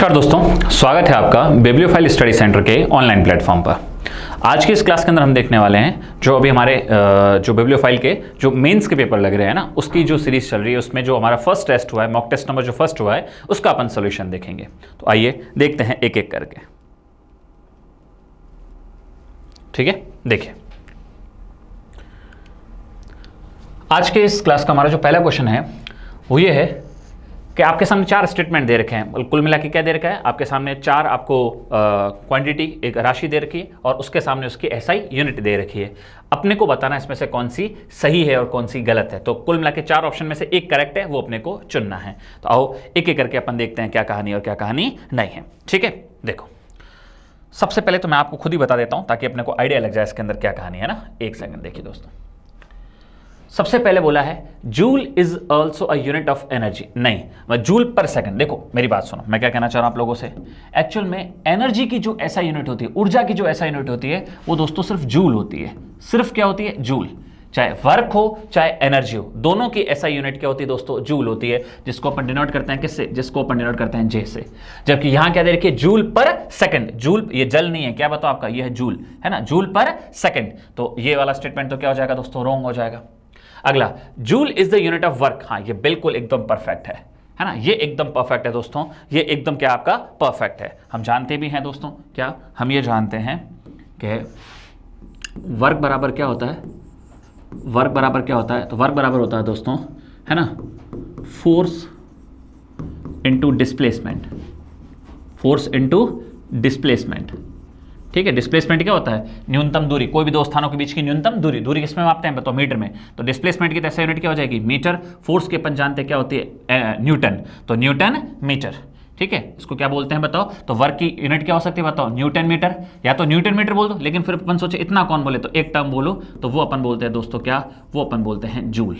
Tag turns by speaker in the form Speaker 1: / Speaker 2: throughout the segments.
Speaker 1: नमस्कार दोस्तों स्वागत है आपका बेब्लियोफाइल स्टडी सेंटर के ऑनलाइन प्लेटफॉर्म पर आज की इस क्लास के अंदर हम देखने वाले हैं जो अभी हमारे जो बेब्लियोफाइल के जो मेंस के पेपर लग रहे हैं ना उसकी जो सीरीज चल रही है उसमें जो हमारा फर्स्ट टेस्ट हुआ है मॉक टेस्ट नंबर जो फर्स्ट हुआ है उसका अपन सोल्यूशन देखेंगे तो आइए देखते हैं एक एक करके ठीक है देखिए आज के इस क्लास का हमारा जो पहला क्वेश्चन है वो ये है कि आपके सामने चार स्टेटमेंट दे रखे हैं मतलब कुल मिला के क्या दे रखा है आपके सामने चार आपको क्वांटिटी एक राशि दे रखी है और उसके सामने उसकी एसआई यूनिट दे रखी है अपने को बताना इसमें से कौन सी सही है और कौन सी गलत है तो कुल मिला के चार ऑप्शन में से एक करेक्ट है वो अपने को चुनना है तो आओ एक एक करके अपन देखते हैं क्या कहानी और क्या कहानी नहीं है ठीक है देखो सबसे पहले तो मैं आपको खुद ही बता देता हूँ ताकि अपने को आइडिया लग जाए इसके अंदर क्या कहानी है ना एक सेकंड देखिए दोस्तों सबसे पहले बोला है joule is also a unit of energy नहीं जूल पर सेकंड देखो मेरी बात सुनो मैं क्या कहना चाह रहा हूं आप लोगों से एक्चुअल में एनर्जी की जो ऐसा यूनिट होती है ऊर्जा की जो ऐसा यूनिट होती है वो दोस्तों सिर्फ जूल होती है सिर्फ क्या होती है जूल चाहे वर्क हो चाहे एनर्जी हो दोनों की ऐसा यूनिट क्या होती है दोस्तों जूल होती है जिसको अपन डिनोट करते हैं किससे जिसको अपन डिनोट करते हैं जे से जबकि यहां क्या देखिए जूल पर सेकंड जूल ये जल नहीं है क्या बताओ आपका ये है जूल है ना जूल पर सेकंड तो ये वाला स्टेटमेंट तो क्या हो जाएगा दोस्तों रोंग हो जाएगा अगला joule is the unit of work हाँ ये बिल्कुल एकदम परफेक्ट है है ना ये एकदम परफेक्ट है दोस्तों ये एकदम क्या आपका परफेक्ट है हम जानते भी हैं दोस्तों क्या हम ये जानते हैं कि वर्क बराबर क्या होता है वर्क बराबर क्या होता है तो वर्क बराबर होता है दोस्तों है ना force into displacement force into displacement ठीक है डिस्प्लेसमेंट क्या होता है न्यूनतम दूरी कोई भी दो स्थानों के बीच की न्यूनतम दूरी दूरी किसमें मापते हैं बताओ मीटर में तो डिस्प्लेसमेंट की तैसे यूनिट क्या हो जाएगी मीटर फोर्स के अपन जानते क्या होती है न्यूटन तो न्यूटन मीटर ठीक है इसको क्या बोलते हैं बताओ तो वर्क की यूनिट क्या हो सकती है बताओ न्यूटन मीटर या तो न्यूटन मीटर बोल दो लेकिन फिर अपन सोचे इतना कौन बोले तो एक टर्म बोलो तो वो अपन बोलते हैं दोस्तों क्या वो अपन बोलते हैं जूल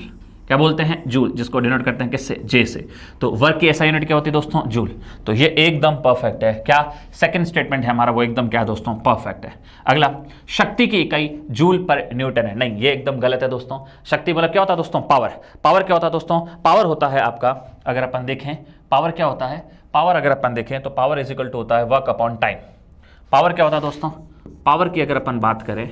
Speaker 1: क्या बोलते हैं जूल जिसको डिनोट करते हैं किससे जे से तो वर्क की ऐसा यूनिट क्या होती है दोस्तों जूल तो ये एकदम परफेक्ट है क्या सेकंड स्टेटमेंट है हमारा वो एकदम क्या है दोस्तों परफेक्ट है अगला शक्ति की इकाई जूल पर न्यूटन है नहीं ये एकदम गलत है दोस्तों शक्ति मतलब क्या होता है दोस्तों पावर पावर क्या होता है दोस्तों पावर होता है आपका अगर अपन देखें पावर क्या होता है पावर अगर अपन देखें तो पावर इज इक्वल टू होता है वर्क अपॉन टाइम पावर क्या होता है दोस्तों पावर की अगर अपन बात करें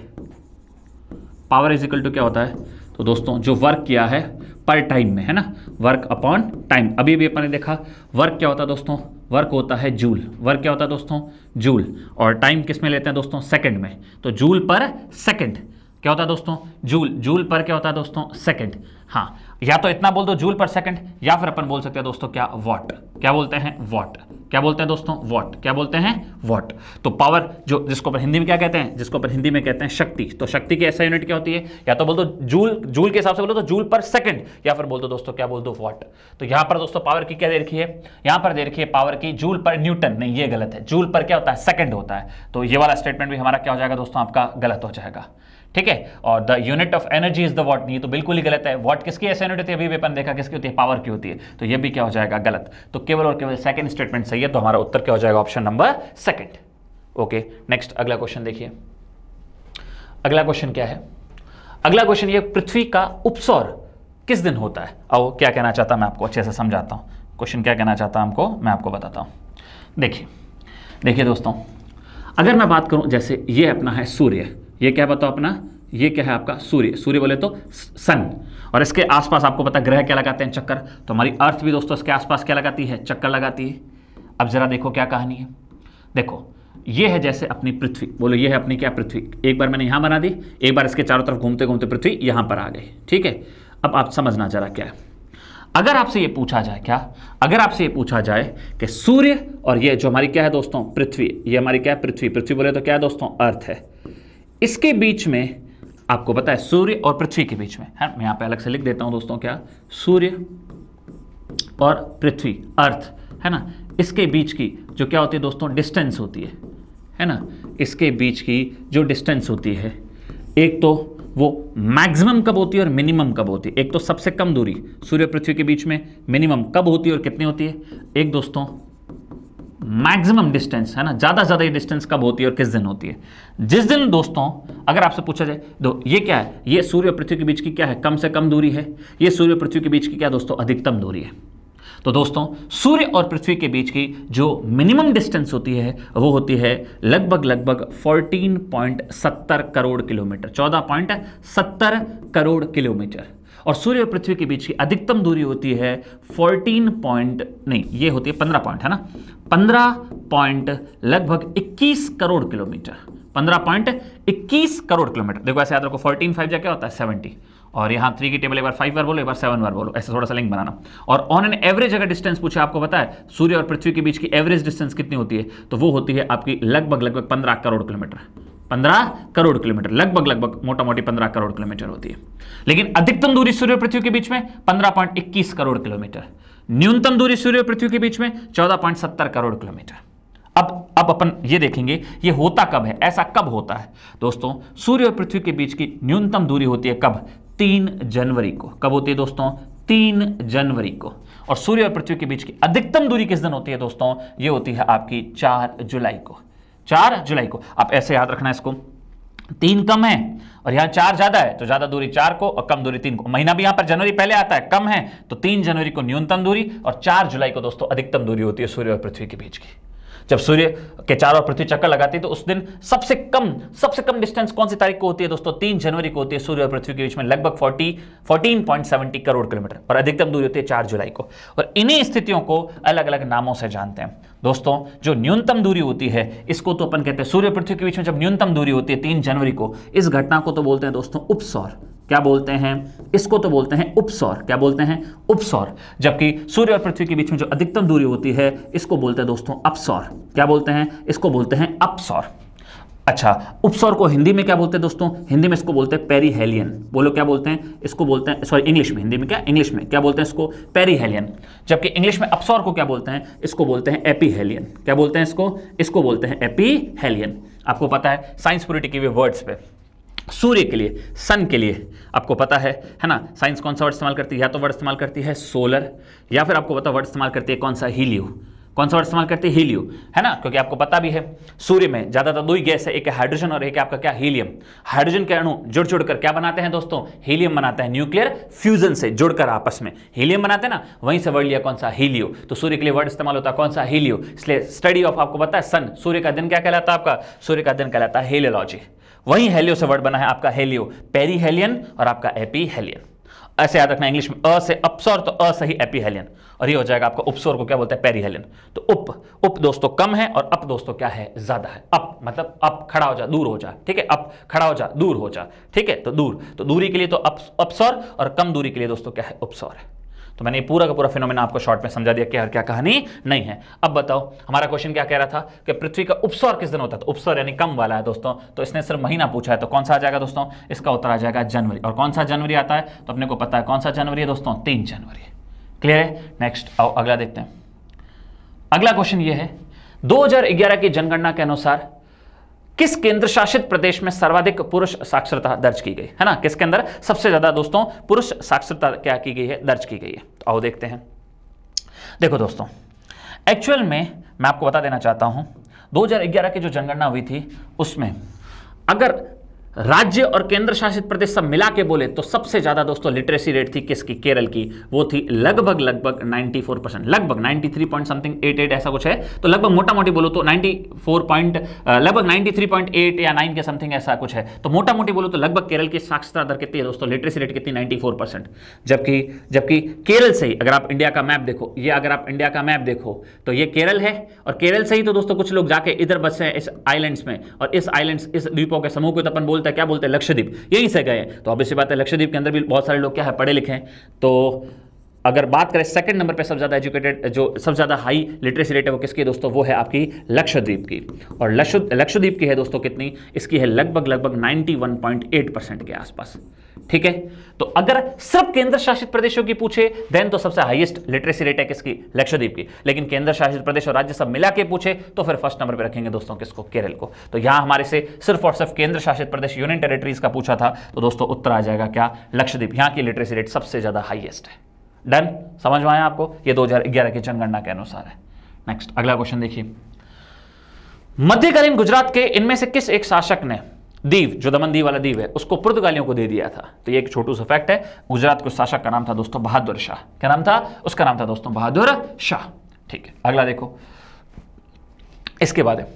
Speaker 1: पावर इज इक्वल टू क्या होता है तो दोस्तों जो वर्क किया है पर टाइम में है ना वर्क अपॉन टाइम अभी भी अपन ने देखा वर्क क्या होता है दोस्तों वर्क होता है जूल वर्क क्या होता है दोस्तों जूल और टाइम किस में लेते हैं दोस्तों सेकंड में तो जूल पर सेकंड क्या होता है दोस्तों जूल जूल पर क्या होता है दोस्तों सेकंड हाँ या तो इतना बोल दो जूल पर सेकंड या फिर अपन बोल सकते हैं दोस्तों क्या वॉट क्या बोलते हैं वॉट क्या बोलते हैं दोस्तों वॉट क्या बोलते हैं वॉट तो पावर जो जिसको पर हिंदी में क्या कहते हैं जिसको पर हिंदी में कहते हैं शक्ति तो शक्ति की ऐसा यूनिट क्या होती है या तो बोल दो जूल जूल के हिसाब से बोलो तो जूल पर सेकंड या फिर बोल दो दोस्तों क्या बोल दो वॉट तो यहां पर दोस्तों पावर की क्या दे रखी है यहां पर दे रखी है पावर की जूल पर न्यूटन नहीं ये गलत है जूल पर क्या होता है सेकंड होता है तो ये वाला स्टेटमेंट भी हमारा क्या हो जाएगा दोस्तों आपका गलत हो जाएगा ठीक है और the unit of energy is the watt नहीं तो बिल्कुल ही गलत है वॉट किसकी ऐसे यूनिट होती है अभी अपन देखा किसकी होती है पावर की होती है तो ये भी क्या हो जाएगा गलत तो केवल और केवल सेकंड स्टेटमेंट सही है तो हमारा उत्तर क्या हो जाएगा option number second okay next अगला क्वेश्चन देखिए अगला क्वेश्चन क्या है अगला क्वेश्चन ये पृथ्वी का उपसौर किस दिन होता है आओ क्या कहना चाहता हूं मैं आपको अच्छे से समझाता हूं क्वेश्चन क्या कहना चाहता हूं हमको मैं आपको बताता हूं देखिए देखिए दोस्तों अगर मैं बात करूं जैसे ये अपना है सूर्य ये क्या बताओ अपना ये क्या है आपका सूर्य सूर्य बोले तो सन और इसके आसपास आपको पता ग्रह क्या लगाते हैं चक्कर तो हमारी अर्थ भी दोस्तों इसके आसपास क्या लगाती है चक्कर लगाती है अब जरा देखो क्या कहानी है देखो ये है जैसे अपनी पृथ्वी बोलो ये है अपनी क्या पृथ्वी एक बार मैंने यहां बना दी एक बार इसके चारों तरफ घूमते घूमते पृथ्वी यहां पर आ गई ठीक है अब आप समझना जरा क्या है अगर आपसे ये पूछा जाए क्या अगर आपसे ये पूछा जाए कि सूर्य और ये जो हमारी क्या है दोस्तों पृथ्वी ये हमारी क्या है पृथ्वी पृथ्वी बोले तो क्या है दोस्तों अर्थ है इसके बीच में आपको पता है सूर्य और पृथ्वी के बीच में है हाँ, मैं यहां पे अलग से लिख देता हूं दोस्तों क्या सूर्य और पृथ्वी अर्थ है ना इसके बीच की जो क्या होती है दोस्तों डिस्टेंस होती है है ना इसके बीच की जो डिस्टेंस होती है एक तो वो मैक्सिमम कब होती है और मिनिमम कब होती है एक तो सबसे कम दूरी सूर्य पृथ्वी के बीच में मिनिमम कब होती है और कितनी होती है एक दोस्तों मैक्सिमम डिस्टेंस है ना ज़्यादा से ज़्यादा ये डिस्टेंस कब होती है और किस दिन होती है जिस दिन दोस्तों अगर आपसे पूछा जाए तो ये क्या है ये सूर्य और पृथ्वी के बीच की क्या है कम से कम दूरी है ये सूर्य और पृथ्वी के बीच की क्या दोस्तों अधिकतम दूरी है तो दोस्तों सूर्य और पृथ्वी के बीच की जो मिनिमम डिस्टेंस होती है वो होती है लगभग लगभग 14.70 करोड़ किलोमीटर 14.70 करोड़ किलोमीटर और सूर्य और पृथ्वी के बीच की अधिकतम दूरी होती है फोर्टीन पॉइंट नहीं ये होती है पंद्रह पॉइंट है ना पंद्रह पॉइंट लगभग इक्कीस करोड़ किलोमीटर पंद्रह पॉइंट इक्कीस करोड़ किलोमीटर देखो ऐसे याद रखो फोर्टीन फाइव जा क्या होता है सेवेंटी और यहाँ थ्री की टेबल एक बार फाइव बार बोलो एक बार सेवन बार बोलो ऐसे थोड़ा सा लिंक बनाना और ऑन एन एवरेज अगर डिस्टेंस पूछे आपको पता है सूर्य और पृथ्वी के बीच की एवरेज डिस्टेंस कितनी होती है तो वो होती है आपकी लगभग लगभग पंद्रह करोड़ किलोमीटर पंद्रह करोड़ किलोमीटर लगभग लगभग मोटा मोटी पंद्रह करोड़ किलोमीटर होती है लेकिन अधिकतम दूरी सूर्य पृथ्वी के बीच में पंद्रह पॉइंट इक्कीस करोड़ किलोमीटर न्यूनतम दूरी सूर्य पृथ्वी के बीच में चौदह पॉइंट सत्तर करोड़ किलोमीटर अब अब अपन ये देखेंगे ये होता कब है ऐसा कब होता है दोस्तों सूर्य और पृथ्वी के बीच की न्यूनतम दूरी होती है कब तीन जनवरी को कब होती है दोस्तों तीन जनवरी को और सूर्य और पृथ्वी के बीच की अधिकतम दूरी किस दिन होती है दोस्तों ये होती है आपकी चार जुलाई को चार जुलाई को आप ऐसे याद रखना इसको तीन कम है और यहां चार ज्यादा है तो ज्यादा दूरी चार को और कम दूरी तीन को महीना भी यहां पर जनवरी पहले आता है कम है तो तीन जनवरी को न्यूनतम दूरी और चार जुलाई को दोस्तों अधिकतम दूरी होती है सूर्य और पृथ्वी के बीच की जब सूर्य के चारों पृथ्वी चक्कर लगाती है तो उस दिन सबसे कम सबसे कम डिस्टेंस कौन सी तारीख को होती है दोस्तों तीन जनवरी को होती है सूर्य और पृथ्वी के बीच में लगभग forty fourteen point seventy crore kilometre और अधिकतम दूरी होती है चार जुलाई को और इन्हीं स्थितियों को अलग अलग नामों से जानते हैं दोस्तों जो न्यूनतम दूरी होती है इसको तो अपन कहते हैं सूर्य पृथ्वी के बीच में जब न्यूनतम दूरी होती है तीन जनवरी को इस घटना को तो बोलते हैं दोस्तों उपसौर क्या बोलते हैं इसको तो बोलते हैं उपसौर क्या बोलते हैं उपसौर जबकि सूर्य और पृथ्वी के बीच में जो अधिकतम दूरी होती है इसको बोलते हैं दोस्तों अपसौर क्या बोलते हैं इसको बोलते हैं अपसौर अच्छा उपसौर को हिंदी में क्या बोलते हैं दोस्तों हिंदी में इसको बोलते हैं पेरीहेलियन बोलो क्या बोलते हैं इसको बोलते हैं सॉरी इंग्लिश में हिंदी में क्या इंग्लिश में क्या बोलते हैं इसको पेरीहेलियन जबकि इंग्लिश में अपसौर को क्या बोलते हैं इसको बोलते हैं एपीहेलियन क्या बोलते हैं इसको इसको बोलते हैं एपीहेलियन आपको पता है साइंस पोलिटी के वर्ड्स पर सूर्य के लिए सन के लिए आपको पता है है ना साइंस कौन सा वर्ड इस्तेमाल करती है या तो वर्ड इस्तेमाल करती है सोलर या फिर आपको पता वर्ड इस्तेमाल करती है कौन सा हीलियो कौन सा वर्ड इस्तेमाल करती है हीलियो है ना क्योंकि आपको पता भी है सूर्य में ज़्यादातर दो ही गैस है एक हाइड्रोजन और एक आपका क्या हीलियम हाइड्रोजन के अणु जुड़ जुड़ कर क्या बनाते हैं दोस्तों हीलियम बनाते हैं न्यूक्लियर फ्यूजन से जुड़कर आपस में हीलियम बनाते हैं ना वहीं से वर्ड लिया कौन सा हीलियो तो सूर्य के लिए वर्ड इस्तेमाल होता है कौन सा हीलियो इसलिए स्टडी ऑफ आपको पता है सन सूर्य का दिन क्या कहलाता है आपका सूर्य का दिन कहलाता है हेलियोलॉजी वहीं हेलियो से वर्ड बना है आपका हेलियो पेरी हेलियन और आपका एपी हेलियन ऐसे याद रखना इंग्लिश में अ से अपसोर तो अ से ही एपी हेलियन और ये हो जाएगा आपका उपसोर को क्या बोलते हैं पेरी हेलियन तो उप उप दोस्तों कम है और अप दोस्तों क्या है ज्यादा है अप मतलब अप खड़ा हो जा दूर हो जा ठीक है अप खड़ा हो जा दूर हो जा ठीक है तो दूर तो दूरी के लिए तो अप अपसौर और कम दूरी के लिए दोस्तों क्या है उपसौर है तो मैंने पूरा का पूरा फिनोमेना आपको शॉर्ट में समझा दिया कि हर क्या कहानी नहीं है अब बताओ हमारा क्वेश्चन क्या कह रहा था कि पृथ्वी का उपस्वर किस दिन होता था तो उपस्वर यानी कम वाला है दोस्तों तो इसने सिर्फ महीना पूछा है तो कौन सा आ जाएगा दोस्तों इसका उत्तर आ जाएगा जनवरी और कौन सा जनवरी आता है तो अपने को पता है कौन सा जनवरी है दोस्तों तीन जनवरी क्लियर है नेक्स्ट आओ अगला देखते हैं अगला क्वेश्चन ये है 2011 की जनगणना के अनुसार किस केंद्र शासित प्रदेश में सर्वाधिक पुरुष साक्षरता दर्ज की गई है ना किसके अंदर सबसे ज्यादा दोस्तों पुरुष साक्षरता क्या की गई है दर्ज की गई है तो आओ देखते हैं देखो दोस्तों एक्चुअल में मैं आपको बता देना चाहता हूं 2011 की जो जनगणना हुई थी उसमें अगर राज्य और केंद्र शासित प्रदेश सब मिला के बोले तो सबसे ज़्यादा दोस्तों लिटरेसी रेट थी किसकी केरल की वो थी लगभग लगभग 94 परसेंट लगभग 93 पॉइंट समथिंग एट एट ऐसा कुछ है तो लगभग मोटा मोटी बोलो तो 94 पॉइंट लगभग 93.8 या 9 के समथिंग ऐसा कुछ है तो मोटा मोटी बोलो तो लगभग केरल की साक्षरता दर कितनी है दोस्तों लिटरेसी रेट कितनी नाइन्टी जबकि जबकि केरल से ही अगर आप इंडिया का मैप देखो ये अगर आप इंडिया का मैप देखो तो ये केरल है और केरल से ही तो दोस्तों कुछ लोग जाके इधर बसे हैं इस आईलैंड में और इस आईलैंड इस द्वीपों के समूह को तो अपन बोलते बोलता है क्या बोलते हैं लक्षद्वीप यहीं से गए तो अब इसी बात है लक्षद्वीप के अंदर भी बहुत सारे लोग क्या है पढ़े लिखे हैं तो अगर बात करें सेकंड नंबर पे सबसे ज़्यादा एजुकेटेड जो सबसे ज़्यादा हाई लिटरेसी रेट है वो किसकी है दोस्तों वो है आपकी लक्षद्वीप की और लक्षद्वीप की है दोस्तों कितनी इसकी है लगभग लगभग 91.8 परसेंट के आसपास ठीक है तो अगर सिर्फ केंद्र शासित प्रदेशों की पूछे देन तो सबसे हाईएस्ट लिटरेसी रेट है किसकी लक्षद्वीप की लेकिन केंद्र शासित प्रदेश और राज्य सब मिला के पूछे तो फिर फर्स्ट नंबर पर रखेंगे दोस्तों किसको केरल को तो यहां हमारे से सिर्फ और सिर्फ केंद्र शासित प्रदेश यूनियन टेरिटरीज का पूछा था तो दोस्तों उत्तर आ जाएगा क्या लक्षद्वीप यहां की लिटरेसी रेट सबसे ज्यादा हाइएस्ट है डन समझ में आया आपको यह दो की जनगणना के अनुसार है नेक्स्ट अगला क्वेश्चन देखिए मध्यकालीन गुजरात के इनमें से किस एक शासक ने दीव जो दमन दीव वाला दीव है उसको पुर्तगालियों को दे दिया था तो ये एक छोटू सा फैक्ट है गुजरात के शासक का नाम था दोस्तों बहादुर शाह क्या नाम था उसका नाम था दोस्तों बहादुर शाह ठीक है अगला देखो इसके बाद है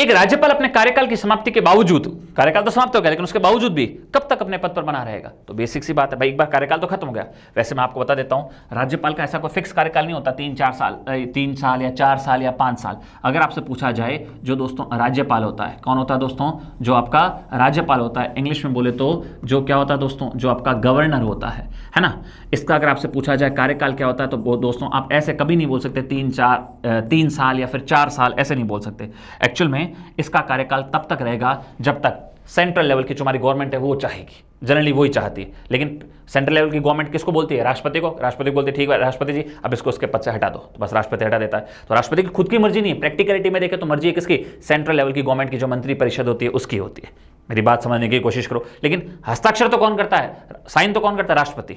Speaker 1: एक राज्यपाल अपने कार्यकाल की समाप्ति के बावजूद कार्यकाल तो समाप्त हो गया लेकिन उसके बावजूद भी कब तक अपने पद पर बना रहेगा तो बेसिक सी बात है भाई एक बार कार्यकाल तो खत्म हो गया वैसे मैं आपको बता देता हूं राज्यपाल का ऐसा कोई फिक्स कार्यकाल नहीं होता तीन चार साल तीन साल या चार साल या पांच साल अगर आपसे पूछा जाए जो दोस्तों राज्यपाल होता है कौन होता है दोस्तों जो आपका राज्यपाल होता है इंग्लिश में बोले तो जो क्या होता है दोस्तों जो आपका गवर्नर होता है है ना इसका अगर आपसे पूछा जाए कार्यकाल क्या होता है तो दोस्तों आप ऐसे कभी नहीं बोल सकते तीन चार तीन साल या फिर चार साल ऐसे नहीं बोल सकते एक्चुअल में में इसका कार्यकाल तब तक रहेगा जब तक सेंट्रल लेवल की जो हमारी गवर्नमेंट है वो चाहेगी जनरली वही चाहती है लेकिन सेंट्रल लेवल की गवर्नमेंट किसको बोलती है राष्ट्रपति को राष्ट्रपति को बोलती है ठीक है राष्ट्रपति जी अब इसको उसके पद से हटा दो तो बस राष्ट्रपति हटा देता है तो राष्ट्रपति की खुद की मर्जी नहीं है प्रैक्टिकलिटी में देखें तो मर्जी है किसकी सेंट्रल लेवल की गवर्नमेंट की जो मंत्री परिषद होती है उसकी होती है मेरी बात समझने की कोशिश करो लेकिन हस्ताक्षर तो कौन करता है साइन तो कौन करता है राष्ट्रपति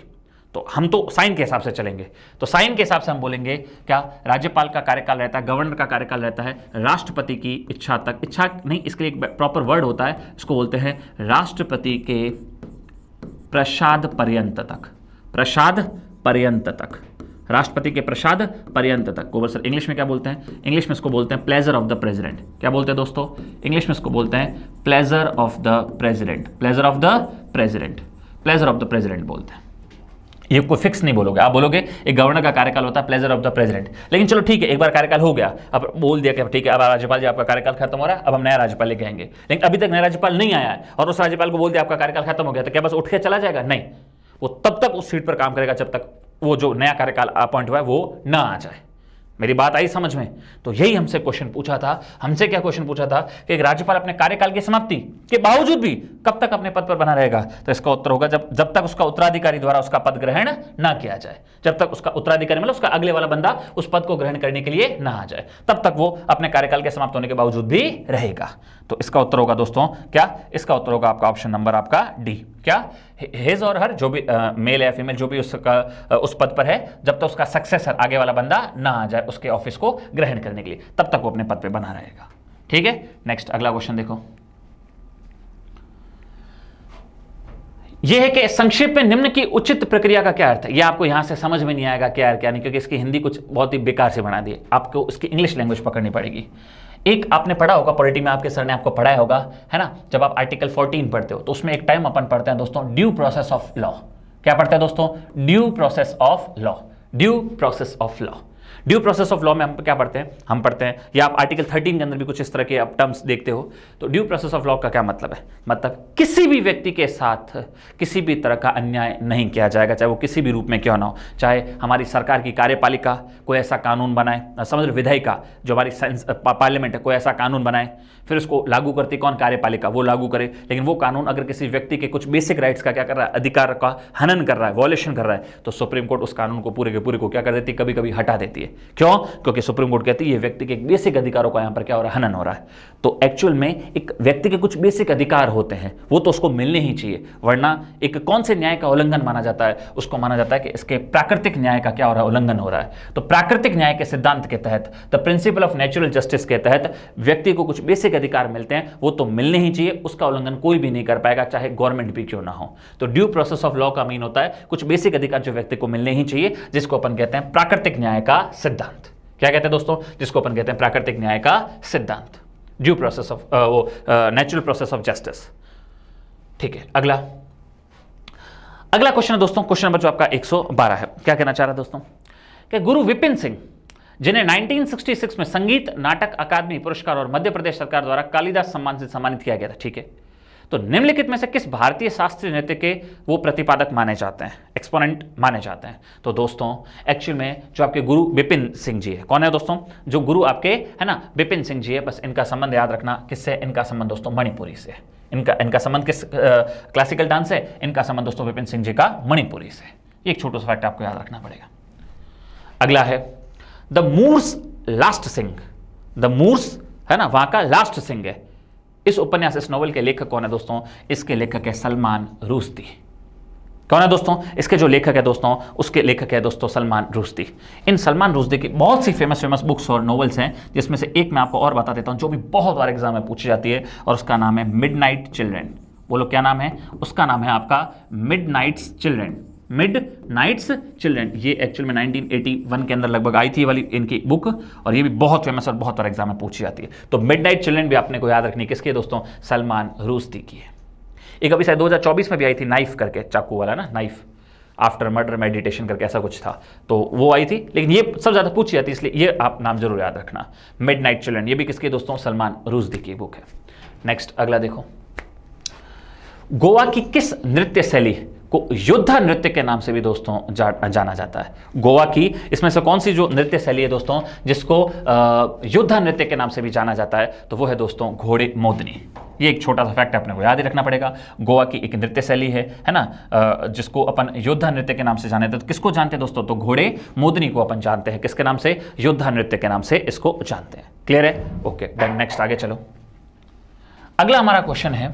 Speaker 1: तो हम तो साइन के हिसाब से चलेंगे तो साइन के हिसाब से हम बोलेंगे क्या राज्यपाल का कार्यकाल रहता है गवर्नर का कार्यकाल रहता है राष्ट्रपति की इच्छा तक इच्छा नहीं इसके लिए एक प्रॉपर वर्ड होता है इसको बोलते हैं राष्ट्रपति के प्रसाद पर्यंत तक प्रसाद पर्यंत तक राष्ट्रपति के प्रसाद पर्यंत तक को सर इंग्लिश में क्या बोलते हैं इंग्लिश में इसको बोलते हैं प्लेजर ऑफ द प्रेसिडेंट क्या बोलते हैं दोस्तों इंग्लिश में इसको बोलते हैं pleasure of the president pleasure of the president pleasure of the president बोलते हैं ये कोई फिक्स नहीं बोलोगे आप बोलोगे एक गवर्नर का कार्यकाल होता है प्लेजर ऑफ द प्रेसिडेंट लेकिन चलो ठीक है एक बार कार्यकाल हो गया अब बोल दिया कि ठीक है अब राज्यपाल जी आपका कार्यकाल खत्म हो रहा है अब हम नया राज्यपाल लेके आएंगे लेकिन अभी तक नया राज्यपाल नहीं आया है और उस राज्यपाल को बोल दिया आपका कार्यकाल खत्म हो गया तो क्या बस उठ के चला जाएगा नहीं वो तब तक उस सीट पर काम करेगा जब तक वो जो नया कार्यकाल अपॉइंट हुआ है वो ना आ जाए मेरी बात आई समझ में तो यही हमसे क्वेश्चन पूछा था हमसे क्या क्वेश्चन पूछा था कि राज्यपाल अपने कार्यकाल की समाप्ति के बावजूद भी कब तक अपने पद पर बना रहेगा तो इसका उत्तर होगा जब जब तक उसका उत्तराधिकारी द्वारा उसका पद ग्रहण ना किया जाए जब तक उसका उत्तराधिकारी मतलब उसका अगले वाला बंदा उस पद को ग्रहण करने के लिए ना आ जाए तब तक वो अपने कार्यकाल के समाप्त होने के बावजूद भी रहेगा तो इसका उत्तर होगा दोस्तों क्या इसका उत्तर होगा आपका ऑप्शन नंबर आपका डी क्या हिज और हर जो भी मेल या फीमेल जो भी उसका उस पद पर है जब तक तो उसका सक्सेसर आगे वाला बंदा ना आ जाए उसके ऑफिस को ग्रहण करने के लिए तब तक वो अपने पद पर बना रहेगा ठीक है नेक्स्ट अगला क्वेश्चन देखो यह है कि संक्षेप में निम्न की उचित प्रक्रिया का क्या अर्थ है यह आपको यहां से समझ में नहीं आएगा क्या अर्थ क्या नहीं क्योंकि इसकी हिंदी कुछ बहुत ही बेकार से बना दी आपको इसकी इंग्लिश लैंग्वेज पकड़नी पड़ेगी एक आपने पढ़ा होगा पॉलिटी में आपके सर ने आपको पढ़ाया होगा है ना जब आप आर्टिकल 14 पढ़ते हो तो उसमें एक टाइम अपन पढ़ते हैं दोस्तों ड्यू प्रोसेस ऑफ लॉ क्या पढ़ते हैं दोस्तों due process of law due process of law due process of law में हम क्या पढ़ते हैं हम पढ़ते हैं या आप आर्टिकल थर्टीन के अंदर भी कुछ इस तरह के आप टर्म्स देखते हो तो ड्यू प्रोसेस ऑफ लॉ का क्या मतलब है मतलब किसी भी व्यक्ति के साथ किसी भी तरह का अन्याय नहीं किया जाएगा चाहे वो किसी भी रूप में क्यों ना हो चाहे हमारी सरकार की कार्यपालिका कोई ऐसा कानून बनाए समझ लो विधायिका जो हमारी पार्लियामेंट है कोई ऐसा कानून बनाए फिर उसको लागू करती कौन कार्यपालिका वो लागू करे लेकिन वो कानून अगर किसी व्यक्ति के कुछ बेसिक राइट्स का क्या कर रहा है अधिकार का हनन कर रहा है वॉल्यूशन कर रहा है तो सुप्रीम कोर्ट उस कानून को पूरे के पूरे को क्या कर देती है कभी कभी हटा देती है क्यों क्योंकि सुप्रीम कोर्ट कहती है ये व्यक्ति के बेसिक अधिकारों का यहां पर क्या हो रहा है हनन हो रहा है तो एक्चुअल में एक व्यक्ति के कुछ बेसिक अधिकार होते हैं वो तो उसको मिलने ही चाहिए वरना एक कौन से न्याय का उल्लंघन माना जाता है उसको माना जाता है कि इसके प्राकृतिक न्याय का क्या हो रहा है उल्लंघन हो रहा है तो प्राकृतिक न्याय के सिद्धांत के तहत the principle of natural justice के तहत व्यक्ति को कुछ बेसिक अधिकार मिलते हैं वो तो मिलने ही चाहिए उसका उल्लंघन कोई भी नहीं कर पाएगा चाहे गवर्नमेंट भी क्यों ना हो तो ड्यू प्रोसेस ऑफ लॉ का मीन होता है कुछ बेसिक अधिकार जो व्यक्ति को मिलने ही चाहिए जिसको अपन कहते हैं प्राकृतिक न्याय का सिद्धांत क्या कहते हैं दोस्तों जिसको अपन कहते हैं प्राकृतिक न्याय का सिद्धांत ड्यू प्रोसेस ऑफ वो नेचुरल प्रोसेस ऑफ जस्टिस ठीक है अगला अगला क्वेश्चन है दोस्तों क्वेश्चन नंबर जो आपका 112 है क्या कहना चाह रहा है दोस्तों कि गुरु विपिन सिंह जिन्हें 1966 में संगीत नाटक अकादमी पुरस्कार और मध्य प्रदेश सरकार द्वारा कालिदास सम्मान से सम्मानित किया गया था ठीक है तो निम्नलिखित में से किस भारतीय शास्त्रीय नृत्य के वो प्रतिपादक माने जाते हैं एक्सपोनेंट माने जाते हैं तो दोस्तों एक्चुअल में जो आपके गुरु बिपिन सिंह जी है कौन है दोस्तों जो गुरु आपके है ना बिपिन सिंह जी है बस इनका संबंध याद रखना किससे इनका संबंध दोस्तों मणिपुरी से इनका इनका संबंध किस क्लासिकल डांस है इनका संबंध दोस्तों बिपिन सिंह जी का मणिपुरी से एक छोटा सा फैक्ट आपको याद रखना पड़ेगा अगला है the Moor's last sigh the Moor's है ना वहां का लास्ट सिंह है इस उपन्यास इस नॉवल के लेखक कौन है दोस्तों इसके लेखक है सलमान रूस्ती कौन है दोस्तों इसके जो लेखक है दोस्तों उसके लेखक है दोस्तों सलमान रुश्दी इन सलमान रुश्दी की बहुत सी फेमस फेमस बुक्स और नॉवल्स हैं जिसमें से एक मैं आपको और बता देता हूं जो भी बहुत बार एग्जाम में पूछी जाती है और उसका नाम है मिड चिल्ड्रेन बोलो क्या नाम है उसका नाम है आपका mid children midnight's children ये एक्चुअल में 1981 के अंदर लगभग आई थी वाली इनकी बुक और ये भी बहुत फेमस और बहुत बार एग्जाम में पूछी जाती है तो मिड नाइट चिल्ड्रेन भी आपने को याद रखनी किसकी है दोस्तों सलमान रूस्ती की है एक अभी शायद 2024 में भी आई थी नाइफ करके चाकू वाला ना नाइफ आफ्टर मर्डर मेडिटेशन करके ऐसा कुछ था तो वो आई थी लेकिन ये सब ज़्यादा पूछी जाती है इसलिए ये आप नाम जरूर याद रखना मिड नाइट चिल्ड्रेन ये भी किसके दोस्तों सलमान रूस्ती की बुक है नेक्स्ट अगला देखो गोवा की किस नृत्य शैली को युद्ध नृत्य के नाम से भी दोस्तों जा, जाना जाता है गोवा की इसमें से कौन सी जो नृत्य शैली है दोस्तों जिसको युद्ध नृत्य के नाम से भी जाना जाता है तो वो है दोस्तों घोड़े मोदनी ये एक छोटा सा फैक्ट है अपने को याद ही रखना पड़ेगा गोवा की एक नृत्य शैली है है ना जिसको अपन योद्धा नृत्य के नाम से जाने तो किसको जानते हैं दोस्तों तो घोड़े मोदनी को अपन जानते हैं किसके नाम से योद्धा नृत्य के नाम से इसको जानते हैं क्लियर है ओके डन नेक्स्ट आगे चलो अगला हमारा क्वेश्चन है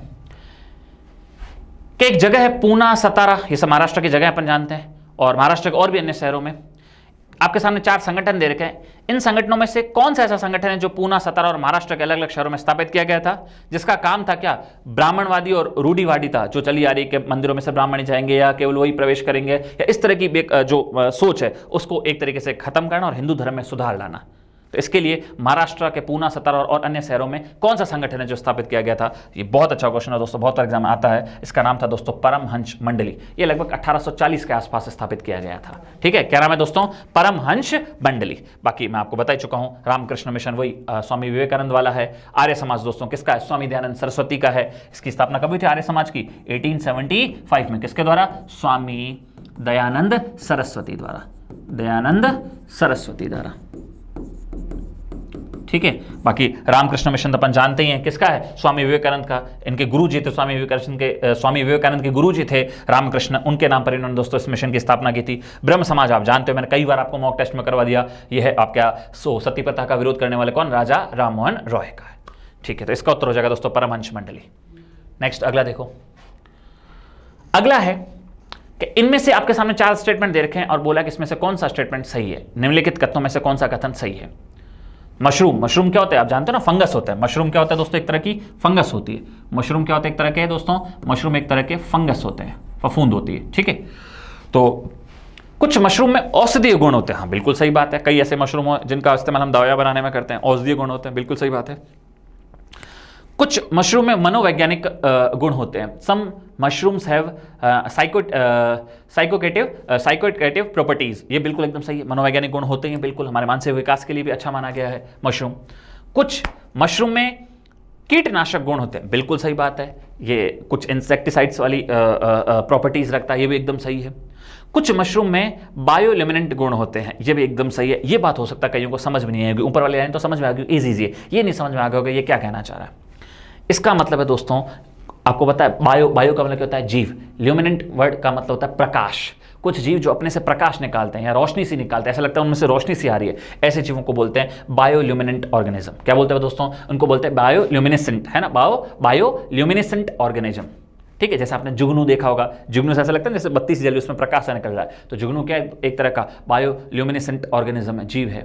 Speaker 1: कि एक जगह है पूना सतारा ये सब महाराष्ट्र की जगह अपन जानते हैं और महाराष्ट्र के और भी अन्य शहरों में आपके सामने चार संगठन दे रखे हैं इन संगठनों में से कौन सा ऐसा संगठन है जो पूना सतारा और महाराष्ट्र के अलग अलग शहरों में स्थापित किया गया था जिसका काम था क्या ब्राह्मणवादी और रूढ़ीवादी था जो चली आ रही कि मंदिरों में से ब्राह्मण जाएंगे या केवल वही प्रवेश करेंगे या इस तरह की जो सोच है उसको एक तरीके से खत्म करना और हिंदू धर्म में सुधार लाना तो इसके लिए महाराष्ट्र के पूना सतर और अन्य शहरों में कौन सा संगठन है जो स्थापित किया गया था ये बहुत अच्छा क्वेश्चन है दोस्तों बहुत एग्जाम आता है इसका नाम था दोस्तों परमहंस मंडली ये लगभग 1840 के आसपास स्थापित किया गया था ठीक है क्या नाम है दोस्तों परमहंस मंडली बाकी मैं आपको बताई चुका हूँ रामकृष्ण मिशन वही स्वामी विवेकानंद वाला है आर्य समाज दोस्तों किसका है स्वामी दयानंद सरस्वती का है इसकी स्थापना कभी थी आर्य समाज की एटीन में किसके द्वारा स्वामी दयानंद सरस्वती द्वारा दयानंद सरस्वती द्वारा ठीक है बाकी रामकृष्ण मिशन तो अपन जानते ही हैं किसका है स्वामी विवेकानंद का इनके गुरु जी थे स्वामी विवेकानंद के स्वामी विवेकानंद के गुरु जी थे रामकृष्ण उनके नाम पर इन्होंने दोस्तों इस मिशन की स्थापना की थी ब्रह्म समाज आप जानते हो मैंने कई बार आपको मॉक टेस्ट में करवा दिया यह है आपका सो सती प्रथा का विरोध करने वाले कौन राजा राम मोहन रॉय का है ठीक है तो इसका उत्तर हो जाएगा दोस्तों परमहंश मंडली नेक्स्ट अगला देखो अगला है कि इनमें से आपके सामने चार स्टेटमेंट दे रखे हैं और बोला कि इसमें से कौन सा स्टेटमेंट सही है निम्नलिखित कथनों में से कौन सा कथन सही है मशरूम मशरूम क्या होता है आप जानते हो ना फंगस होता है मशरूम क्या होता है दोस्तों एक तरह की फंगस होती है मशरूम क्या होता है एक तरह के दोस्तों मशरूम एक तरह के फंगस होते हैं फफूंद होती है ठीक है तो कुछ मशरूम में औषधीय गुण होते हैं हाँ बिल्कुल सही बात है कई ऐसे मशरूम जिनका इस्तेमाल हम दवाया बनाने में करते हैं औषधीय गुण होते हैं बिल्कुल सही बात है कुछ मशरूम में मनोवैज्ञानिक गुण होते हैं some mushrooms have psycho psychoactive psychoactive properties ये बिल्कुल एकदम सही है मनोवैज्ञानिक गुण होते हैं बिल्कुल हमारे मानसिक विकास के लिए भी अच्छा माना गया है मशरूम कुछ मशरूम में कीटनाशक गुण होते हैं बिल्कुल सही बात है ये कुछ इंसेक्टिसाइड्स वाली प्रॉपर्टीज़ रखता है ये भी एकदम सही है कुछ मशरूम में बायोलिमिनेंट गुण होते हैं ये भी एकदम सही है ये बात हो सकता है कईयों को समझ में नहीं आएगी ऊपर वाले आए तो समझ में आ गई इजी इजी है ये नहीं समझ में आ गया होगा ये क्या कहना चाह रहा है इसका मतलब है दोस्तों आपको पता है बायो बायो का मतलब क्या होता है जीव ल्यूमिनेंट वर्ड का मतलब होता है प्रकाश कुछ जीव जो अपने से प्रकाश निकालते हैं या रोशनी सी निकालते हैं ऐसा लगता है उनमें से रोशनी सी आ रही है ऐसे जीवों को बोलते हैं ल्यूमिनेंट ऑर्गेनिज्म क्या बोलते हैं दोस्तों उनको बोलते हैं बायोल्यूमिनेसेंट है ना बायो ल्यूमिनेसेंट ऑर्गेनिज्म ठीक है जैसे आपने जुगनू देखा होगा जुगनू से ऐसा लगता है जैसे बत्तीस जल्दी उसमें प्रकाश निकल रहा है तो जुगनू क्या एक तरह का ल्यूमिनेसेंट ऑर्गेनिज्म है जीव है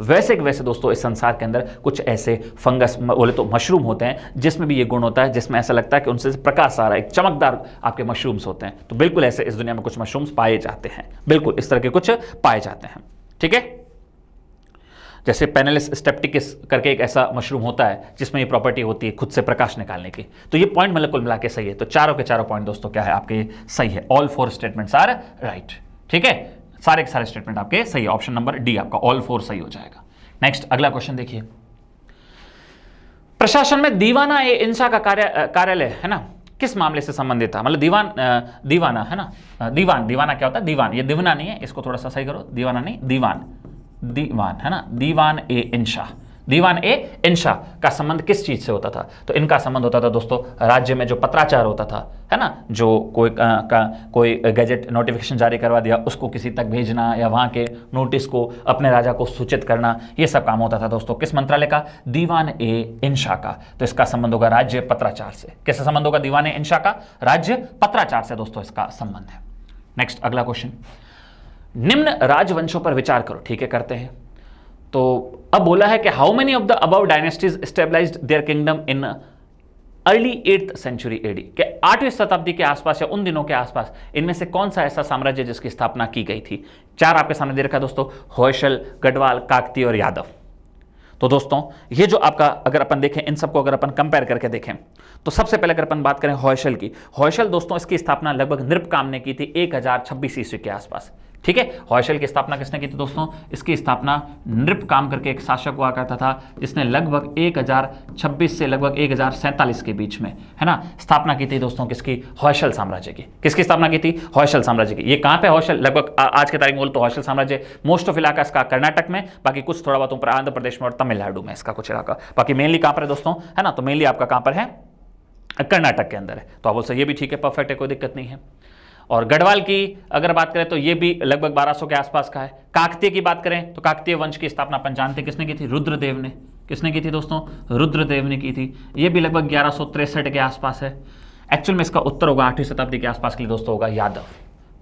Speaker 1: वैसे के वैसे दोस्तों इस संसार के अंदर कुछ ऐसे फंगस बोले तो मशरूम होते हैं जिसमें भी ये गुण होता है जिसमें ऐसा लगता है कि उनसे प्रकाश आ रहा है एक चमकदार आपके मशरूम्स होते हैं तो बिल्कुल ऐसे इस दुनिया में कुछ मशरूम्स पाए जाते हैं बिल्कुल इस तरह के कुछ पाए जाते हैं ठीक है जैसे पेनलिस स्टेप्टिकिस करके एक ऐसा मशरूम होता है जिसमें ये प्रॉपर्टी होती है खुद से प्रकाश निकालने की तो ये पॉइंट मतलब कुल मिला के सही है तो चारों के चारों पॉइंट दोस्तों क्या है आपके सही है all four statements are right ठीक है सारे के सारे स्टेटमेंट आपके सही है ऑप्शन नंबर डी आपका ऑल फोर सही हो जाएगा नेक्स्ट अगला क्वेश्चन देखिए प्रशासन में दीवाना ए इंसा का कार्य कार्यालय है ना किस मामले से संबंधित था मतलब दीवान दीवाना है ना दीवान दीवाना क्या होता है दीवान ये दीवना नहीं है इसको थोड़ा सा सही करो दीवाना नहीं दीवान दीवान है ना दीवान ए इंशा दीवान ए इंशा का संबंध किस चीज़ से होता था तो इनका संबंध होता था दोस्तों राज्य में जो पत्राचार होता था है ना जो कोई आ, का कोई गैजेट नोटिफिकेशन जारी करवा दिया उसको किसी तक भेजना या वहां के नोटिस को अपने राजा को सूचित करना ये सब काम होता था दोस्तों किस मंत्रालय का दीवान ए इंशा का तो इसका संबंध होगा राज्य पत्राचार से कैसे संबंध होगा दीवान ए इंशा का राज्य पत्राचार से दोस्तों इसका संबंध है नेक्स्ट अगला क्वेश्चन निम्न राजवंशों पर विचार करो ठीक है करते हैं तो अब बोला है कि how many of the above dynasties stabilize their kingdom in early eighth century AD के आठवीं शताब्दी के आसपास या उन दिनों के आसपास इनमें से कौन सा ऐसा साम्राज्य जिसकी स्थापना की गई थी चार आपके सामने दे रखा दोस्तों होशल गढ़वाल काकती और यादव तो दोस्तों ये जो आपका अगर अपन देखें इन सबको अगर अपन कंपेयर करके देखें तो सबसे पहले अगर अपन बात करें हौशल की हौशल दोस्तों इसकी स्थापना लगभग नृप काम ने की थी एक ईस्वी के आसपास ठीक है हौशल की स्थापना किसने की थी दोस्तों इसकी स्थापना नृप काम करके एक शासक हुआ करता था जिसने लगभग एक से लगभग एक के बीच में है ना स्थापना की थी दोस्तों किसकी हौशल साम्राज्य की किसकी स्थापना की थी हौशल साम्राज्य की ये कहाँ पे हौशल लगभग आज के तारीख में तो हौशल साम्राज्य मोस्ट ऑफ इलाका इसका कर्नाटक में बाकी कुछ थोड़ा बहुत ऊपर आंध्र प्रदेश में और तमिलनाडु में इसका कुछ इलाका बाकी मेनली कहाँ पर है दोस्तों है ना तो मेनली आपका कहाँ पर है कर्नाटक के अंदर है तो आप बोल सकते ये भी ठीक है परफेक्ट है कोई दिक्कत नहीं है और गढ़वाल की अगर बात करें तो ये भी लगभग 1200 के आसपास का है काकतीय की बात करें तो काकतीय वंश की स्थापना अपन जानते किसने की थी रुद्रदेव ने किसने की थी दोस्तों रुद्रदेव ने की थी ये भी लगभग ग्यारह के आसपास है एक्चुअल में इसका उत्तर होगा आठवीं शताब्दी के आसपास के लिए दोस्तों होगा यादव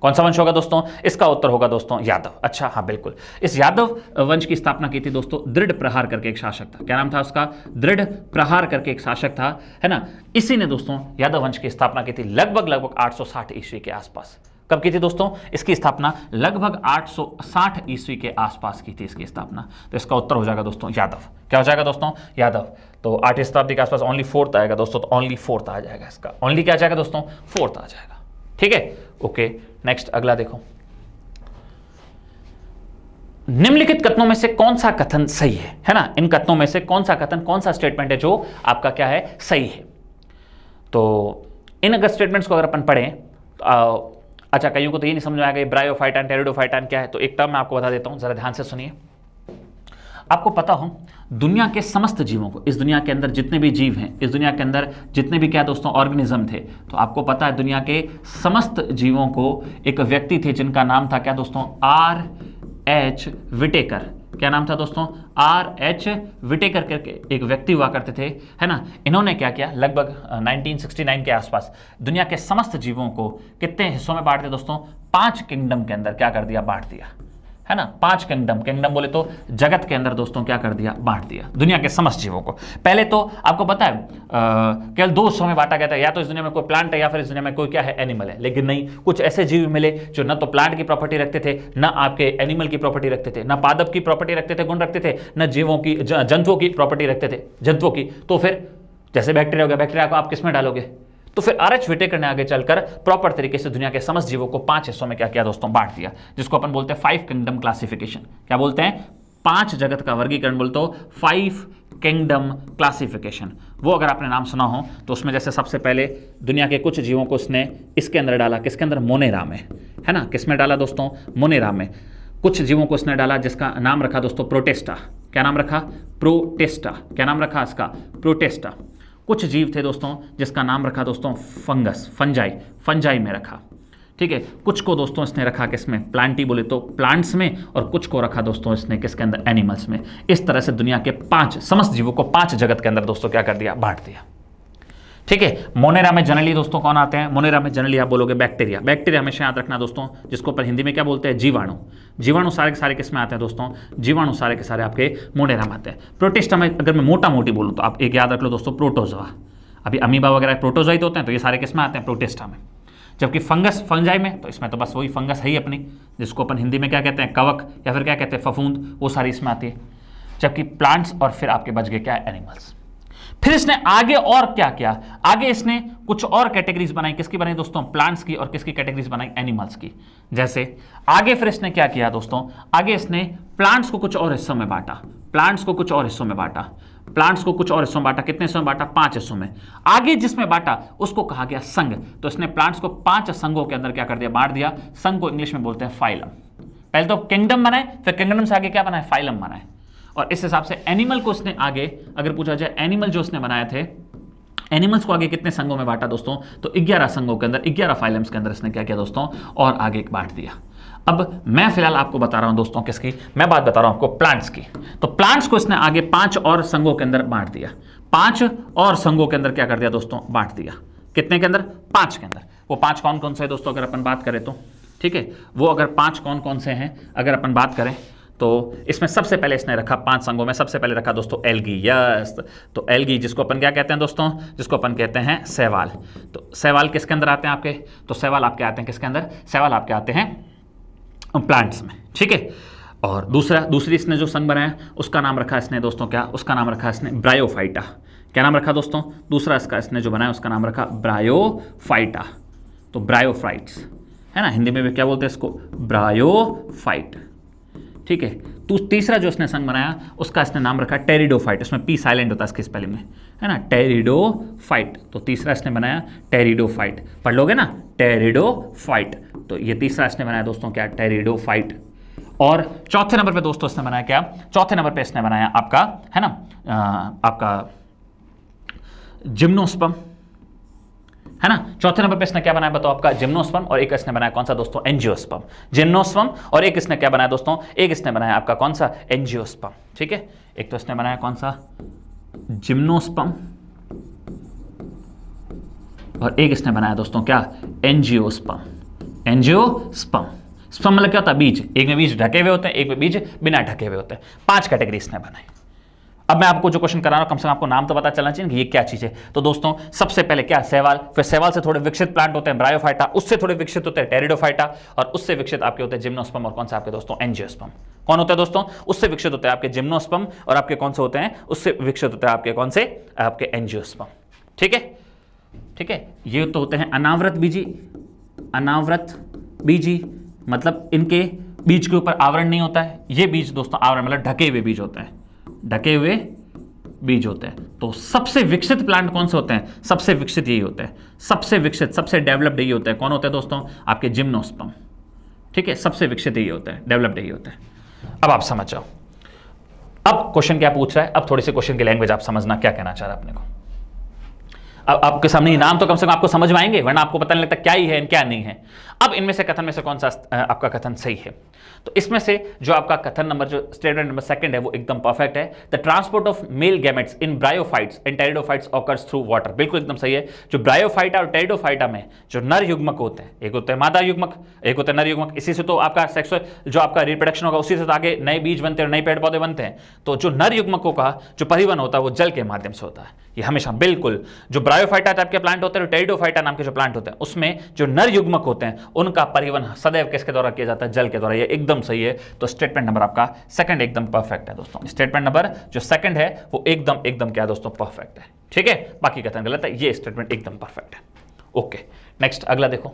Speaker 1: कौन सा वंश होगा दोस्तों इसका उत्तर होगा दोस्तों यादव अच्छा हाँ बिल्कुल इस यादव वंश की स्थापना की थी दोस्तों दृढ़ प्रहार करके एक शासक था क्या नाम था उसका दृढ़ प्रहार करके एक शासक था है ना इसी ने दोस्तों यादव वंश की स्थापना की थी लगभग लगभग 860 ईस्वी के आसपास कब की थी दोस्तों इसकी स्थापना लगभग 860 ईस्वी के आसपास की थी इसकी स्थापना तो इसका उत्तर हो जाएगा दोस्तों यादव क्या हो जाएगा दोस्तों यादव तो आठवीं शताब्दी के आसपास ओनली फोर्थ आएगा दोस्तों तो ओनली फोर्थ आ जाएगा इसका ओनली क्या आ जाएगा दोस्तों फोर्थ आ जाएगा ठीक है ओके नेक्स्ट अगला देखो निम्नलिखित कथनों में से कौन सा कथन सही है है ना इन कथनों में से कौन सा कथन कौन सा स्टेटमेंट है जो आपका क्या है सही है तो इन अगर स्टेटमेंट्स को अगर अपन पढ़ें तो अच्छा कईयों को तो ये नहीं समझ में आएगा ब्रायोफाइटान टेरिडोफाइटान क्या है तो एक टर्म मैं आपको बता देता हूं ज़रा ध्यान से सुनिए आपको पता हो दुनिया के समस्त जीवों को इस दुनिया के अंदर जितने भी जीव हैं इस दुनिया के अंदर जितने भी क्या दोस्तों ऑर्गेनिज्म थे तो आपको पता है दुनिया के समस्त जीवों को एक व्यक्ति थे जिनका नाम था क्या दोस्तों आर एच विटेकर क्या नाम था दोस्तों आर एच विटेकर करके एक व्यक्ति हुआ करते थे है ना इन्होंने क्या किया लगभग 1969 के आसपास दुनिया के समस्त जीवों को कितने हिस्सों में बांट दिया दोस्तों पांच किंगडम के अंदर क्या कर दिया बांट दिया है ना पांच किंगडम किंगडम बोले तो जगत के अंदर दोस्तों क्या कर दिया बांट दिया दुनिया के समस्त जीवों को पहले तो आपको पता है केवल दो हिस्सों में बांटा गया था या तो इस दुनिया में कोई प्लांट है या फिर इस दुनिया में कोई क्या है एनिमल है लेकिन नहीं कुछ ऐसे जीव मिले जो न तो प्लांट की प्रॉपर्टी रखते थे न आपके एनिमल की प्रॉपर्टी रखते थे न पादप की प्रॉपर्टी रखते थे गुण रखते थे न जीवों की जंतुओं की प्रॉपर्टी रखते थे जंतुओं की तो फिर जैसे बैक्टीरिया हो गया बैक्टीरिया को आप किस में डालोगे तो फिर आर एच विटेकर ने आगे चलकर प्रॉपर तरीके से दुनिया के समस्त जीवों को पांच हिस्सों में क्या किया दोस्तों बांट दिया जिसको अपन बोलते हैं फाइव किंगडम क्लासिफिकेशन क्या बोलते हैं पांच जगत का वर्गीकरण बोलते हो फाइव किंगडम क्लासिफिकेशन वो अगर आपने नाम सुना हो तो उसमें जैसे सबसे पहले दुनिया के कुछ जीवों को उसने इसके अंदर डाला किसके अंदर मोनेरा में है ना किस में डाला दोस्तों मोनेरा में कुछ जीवों को उसने डाला जिसका नाम रखा दोस्तों प्रोटेस्टा क्या नाम रखा प्रोटेस्टा क्या नाम रखा इसका प्रोटेस्टा कुछ जीव थे दोस्तों जिसका नाम रखा दोस्तों फंगस फंजाई फंजाई में रखा ठीक है कुछ को दोस्तों इसने रखा किसमें प्लांटी बोले तो प्लांट्स में और कुछ को रखा दोस्तों इसने किसके अंदर एनिमल्स में इस तरह से दुनिया के पांच समस्त जीवों को पांच जगत के अंदर दोस्तों क्या कर दिया बांट दिया ठीक है मोनेरा में जनरली दोस्तों कौन आते हैं मोनेरा में जनरली आप बोलोगे बैक्टीरिया बैक्टीरिया हमेशा याद रखना दोस्तों जिसको पर हिंदी में क्या बोलते हैं जीवाणु जीवाणु सारे के सारे किस में आते हैं दोस्तों जीवाणु सारे के सारे आपके मोनेरा में आते हैं प्रोटेस्टा में अगर मैं मोटा मोटी बोलूँ तो आप एक याद रख लो दोस्तों प्रोटोजवा अभी अमीबा वगैरह प्रोटोजाइट होते हैं तो ये सारे किस में आते हैं प्रोटेस्टा में जबकि फंगस फंजाई में तो इसमें तो बस वही फंगस है ही अपनी जिसको अपन हिंदी में क्या कहते हैं कवक या फिर क्या कहते हैं फफूंद वो सारी इसमें आती है जबकि प्लांट्स और फिर आपके बच गए क्या एनिमल्स फिर इसने आगे और क्या किया आगे इसने कुछ और कैटेगरीज बनाई किसकी बनाई दोस्तों प्लांट्स की और किसकी कैटेगरीज बनाई एनिमल्स की जैसे आगे फिर इसने क्या किया दोस्तों आगे इसने प्लांट्स को कुछ और हिस्सों में बांटा प्लांट्स को कुछ और हिस्सों में बांटा प्लांट्स को कुछ और हिस्सों में बांटा कितने हिस्सों में बांटा पांच हिस्सों में आगे जिसमें बांटा उसको कहा गया संघ तो इसने प्लांट्स को पांच संघों के अंदर क्या कर दिया बांट दिया संघ को इंग्लिश में बोलते हैं फाइलम पहले तो किंगडम बनाए फिर किंगडम से आगे क्या बनाए फाइलम बनाए और इस हिसाब से एनिमल को उसने आगे अगर पूछा जाए एनिमल जो उसने बनाए थे एनिमल्स को आगे कितने संघों में बांटा दोस्तों तो 11 संघों के अंदर 11 फाइलम्स के अंदर इसने क्या किया दोस्तों और आगे बांट दिया अब मैं फिलहाल आपको बता रहा हूं दोस्तों किसकी मैं बात बता रहा हूं आपको प्लांट्स की तो प्लांट्स को इसने आगे पांच और संघों के अंदर बांट दिया पांच और संघों के अंदर क्या कर दिया दोस्तों बांट दिया कितने के अंदर पांच के अंदर वो पांच कौन कौन से है दोस्तों अगर अपन बात करें तो ठीक है वो अगर पांच कौन कौन से हैं अगर अपन बात करें तो इसमें सबसे पहले इसने रखा पांच संघों में सबसे पहले रखा दोस्तों एलगी यस तो एलगी जिसको अपन क्या कहते हैं दोस्तों जिसको अपन कहते हैं सहवाल तो सहवाल किसके अंदर आते हैं आपके तो सहवाल आपके आते हैं किसके अंदर सहवाल आपके आते हैं प्लांट्स में ठीक है और दूसरा दूसरी इसने जो संघ बनाया उसका नाम रखा इसने दोस्तों क्या उसका नाम रखा इसने ब्रायोफाइटा क्या नाम रखा दोस्तों दूसरा इसका इसने जो बनाया उसका नाम रखा ब्रायोफाइटा तो ब्रायोफाइट्स है ना हिंदी में भी क्या बोलते हैं इसको ब्रायोफाइट ठीक है तो तीसरा जो उसने संग बनाया उसका इसने नाम रखा फाइट उसमें पी साइलेंट होता है इसके स्पेलिंग में है ना टेरिडो फाइट तो तीसरा इसने बनाया टेरिडो फाइट पढ़ लोगे ना टेरिडो फाइट तो ये तीसरा इसने बनाया दोस्तों क्या टेरिडो फाइट और चौथे नंबर पे दोस्तों इसने बनाया क्या चौथे नंबर पे इसने बनाया आपका है ना आ, आपका जिम्नोस्पम है ना चौथे नंबर पे इसने क्या बनाया बताओ आपका जिम्नोस्पम और एक इसने बनाया कौन सा दोस्तों एनजियोस्पम जिम्नोस्पम और एक इसने क्या बनाया दोस्तों एक इसने बनाया आपका कौन सा एनजियोस्पम ठीक है एक तो इसने बनाया कौन सा जिम्नोस्पम और एक इसने बनाया दोस्तों क्या एनजियोस्पम एनजियोस्पम स्पम मतलब क्या होता है बीज एक में बीज ढके हुए होते हैं एक में बीज बिना ढके हुए होते हैं पांच कैटेगरी इसने बनाई अब मैं आपको जो क्वेश्चन करा रहा हूं कम से कम आपको नाम तो पता चलना चाहिए कि ये क्या चीज़ है तो दोस्तों सबसे पहले क्या सेवाल फिर सेवाल से थोड़े विकसित प्लांट होते हैं ब्रायोफाइटा उससे थोड़े विकसित होते हैं टेरिडोफाइटा और उससे विकसित आपके होते हैं जिम्नोस्पम और कौन से आपके दोस्तों एनजियोस्पम कौन होता है दोस्तों उससे विकसित होते हैं आपके जिम्नोस्पम और आपके कौन से होते हैं उससे विकसित होते हैं आपके कौन से आपके एनजियोस्पम ठीक है ठीक है ये तो होते हैं अनावृत बीजी अनावृत बीजी मतलब इनके बीज के ऊपर आवरण नहीं होता है ये बीज दोस्तों आवरण मतलब ढके हुए बीज होते हैं ढके हुए बीज होते हैं तो सबसे विकसित प्लांट कौन से होते हैं सबसे विकसित यही होते हैं सबसे विकसित सबसे डेवलप्ड यही होता है कौन होता है दोस्तों आपके जिम्नोस्पम ठीक है सबसे विकसित यही होता है डेवलप्ड यही होता है अब आप समझ जाओ अब क्वेश्चन क्या पूछ रहा है अब थोड़ी सी क्वेश्चन की लैंग्वेज आप समझना क्या कहना चाह रहा है अपने को अब आपके सामने नाम तो कम से कम आपको समझ में आएंगे वरना आपको पता नहीं लगता क्या ही है क्या नहीं है अब इनमें से कथन में से कौन सा आपका कथन सही है तो इसमें से जो आपका कथन नंबर जो स्टेटमेंट नंबर सेकंड है वो एकदम परफेक्ट है the transport of male gametes in bryophytes and pteridophytes occurs through water बिल्कुल एकदम सही है जो ब्रायोफाइटा और टेरिडोफाइटा में जो नर युग्मक होते हैं एक होते हैं मादा युग्मक एक होते हैं नर युग्मक इसी से तो आपका सेक्सुअल जो आपका रिप्रोडक्शन होगा उसी से तो आगे नए बीज बनते हैं नए पेड़ पौधे बनते हैं तो जो नर युग्मकों का जो परिवहन होता है वो जल के माध्यम से होता है ये हमेशा बिल्कुल जो ब्रायोफाइटा टाइप के प्लांट होते हैं टेरिडोफाइटा नाम के जो प्लांट होते हैं उसमें जो नर युग्मक होते हैं उनका परिवहन सदैव किसके द्वारा किया जाता है जल के द्वारा ये एकदम सही है तो स्टेटमेंट नंबर आपका सेकंड एकदम परफेक्ट है दोस्तों स्टेटमेंट नंबर जो सेकंड है वो एकदम एकदम क्या है दोस्तों परफेक्ट है ठीक है बाकी कथन गलत है ये स्टेटमेंट एकदम परफेक्ट है ओके नेक्स्ट अगला देखो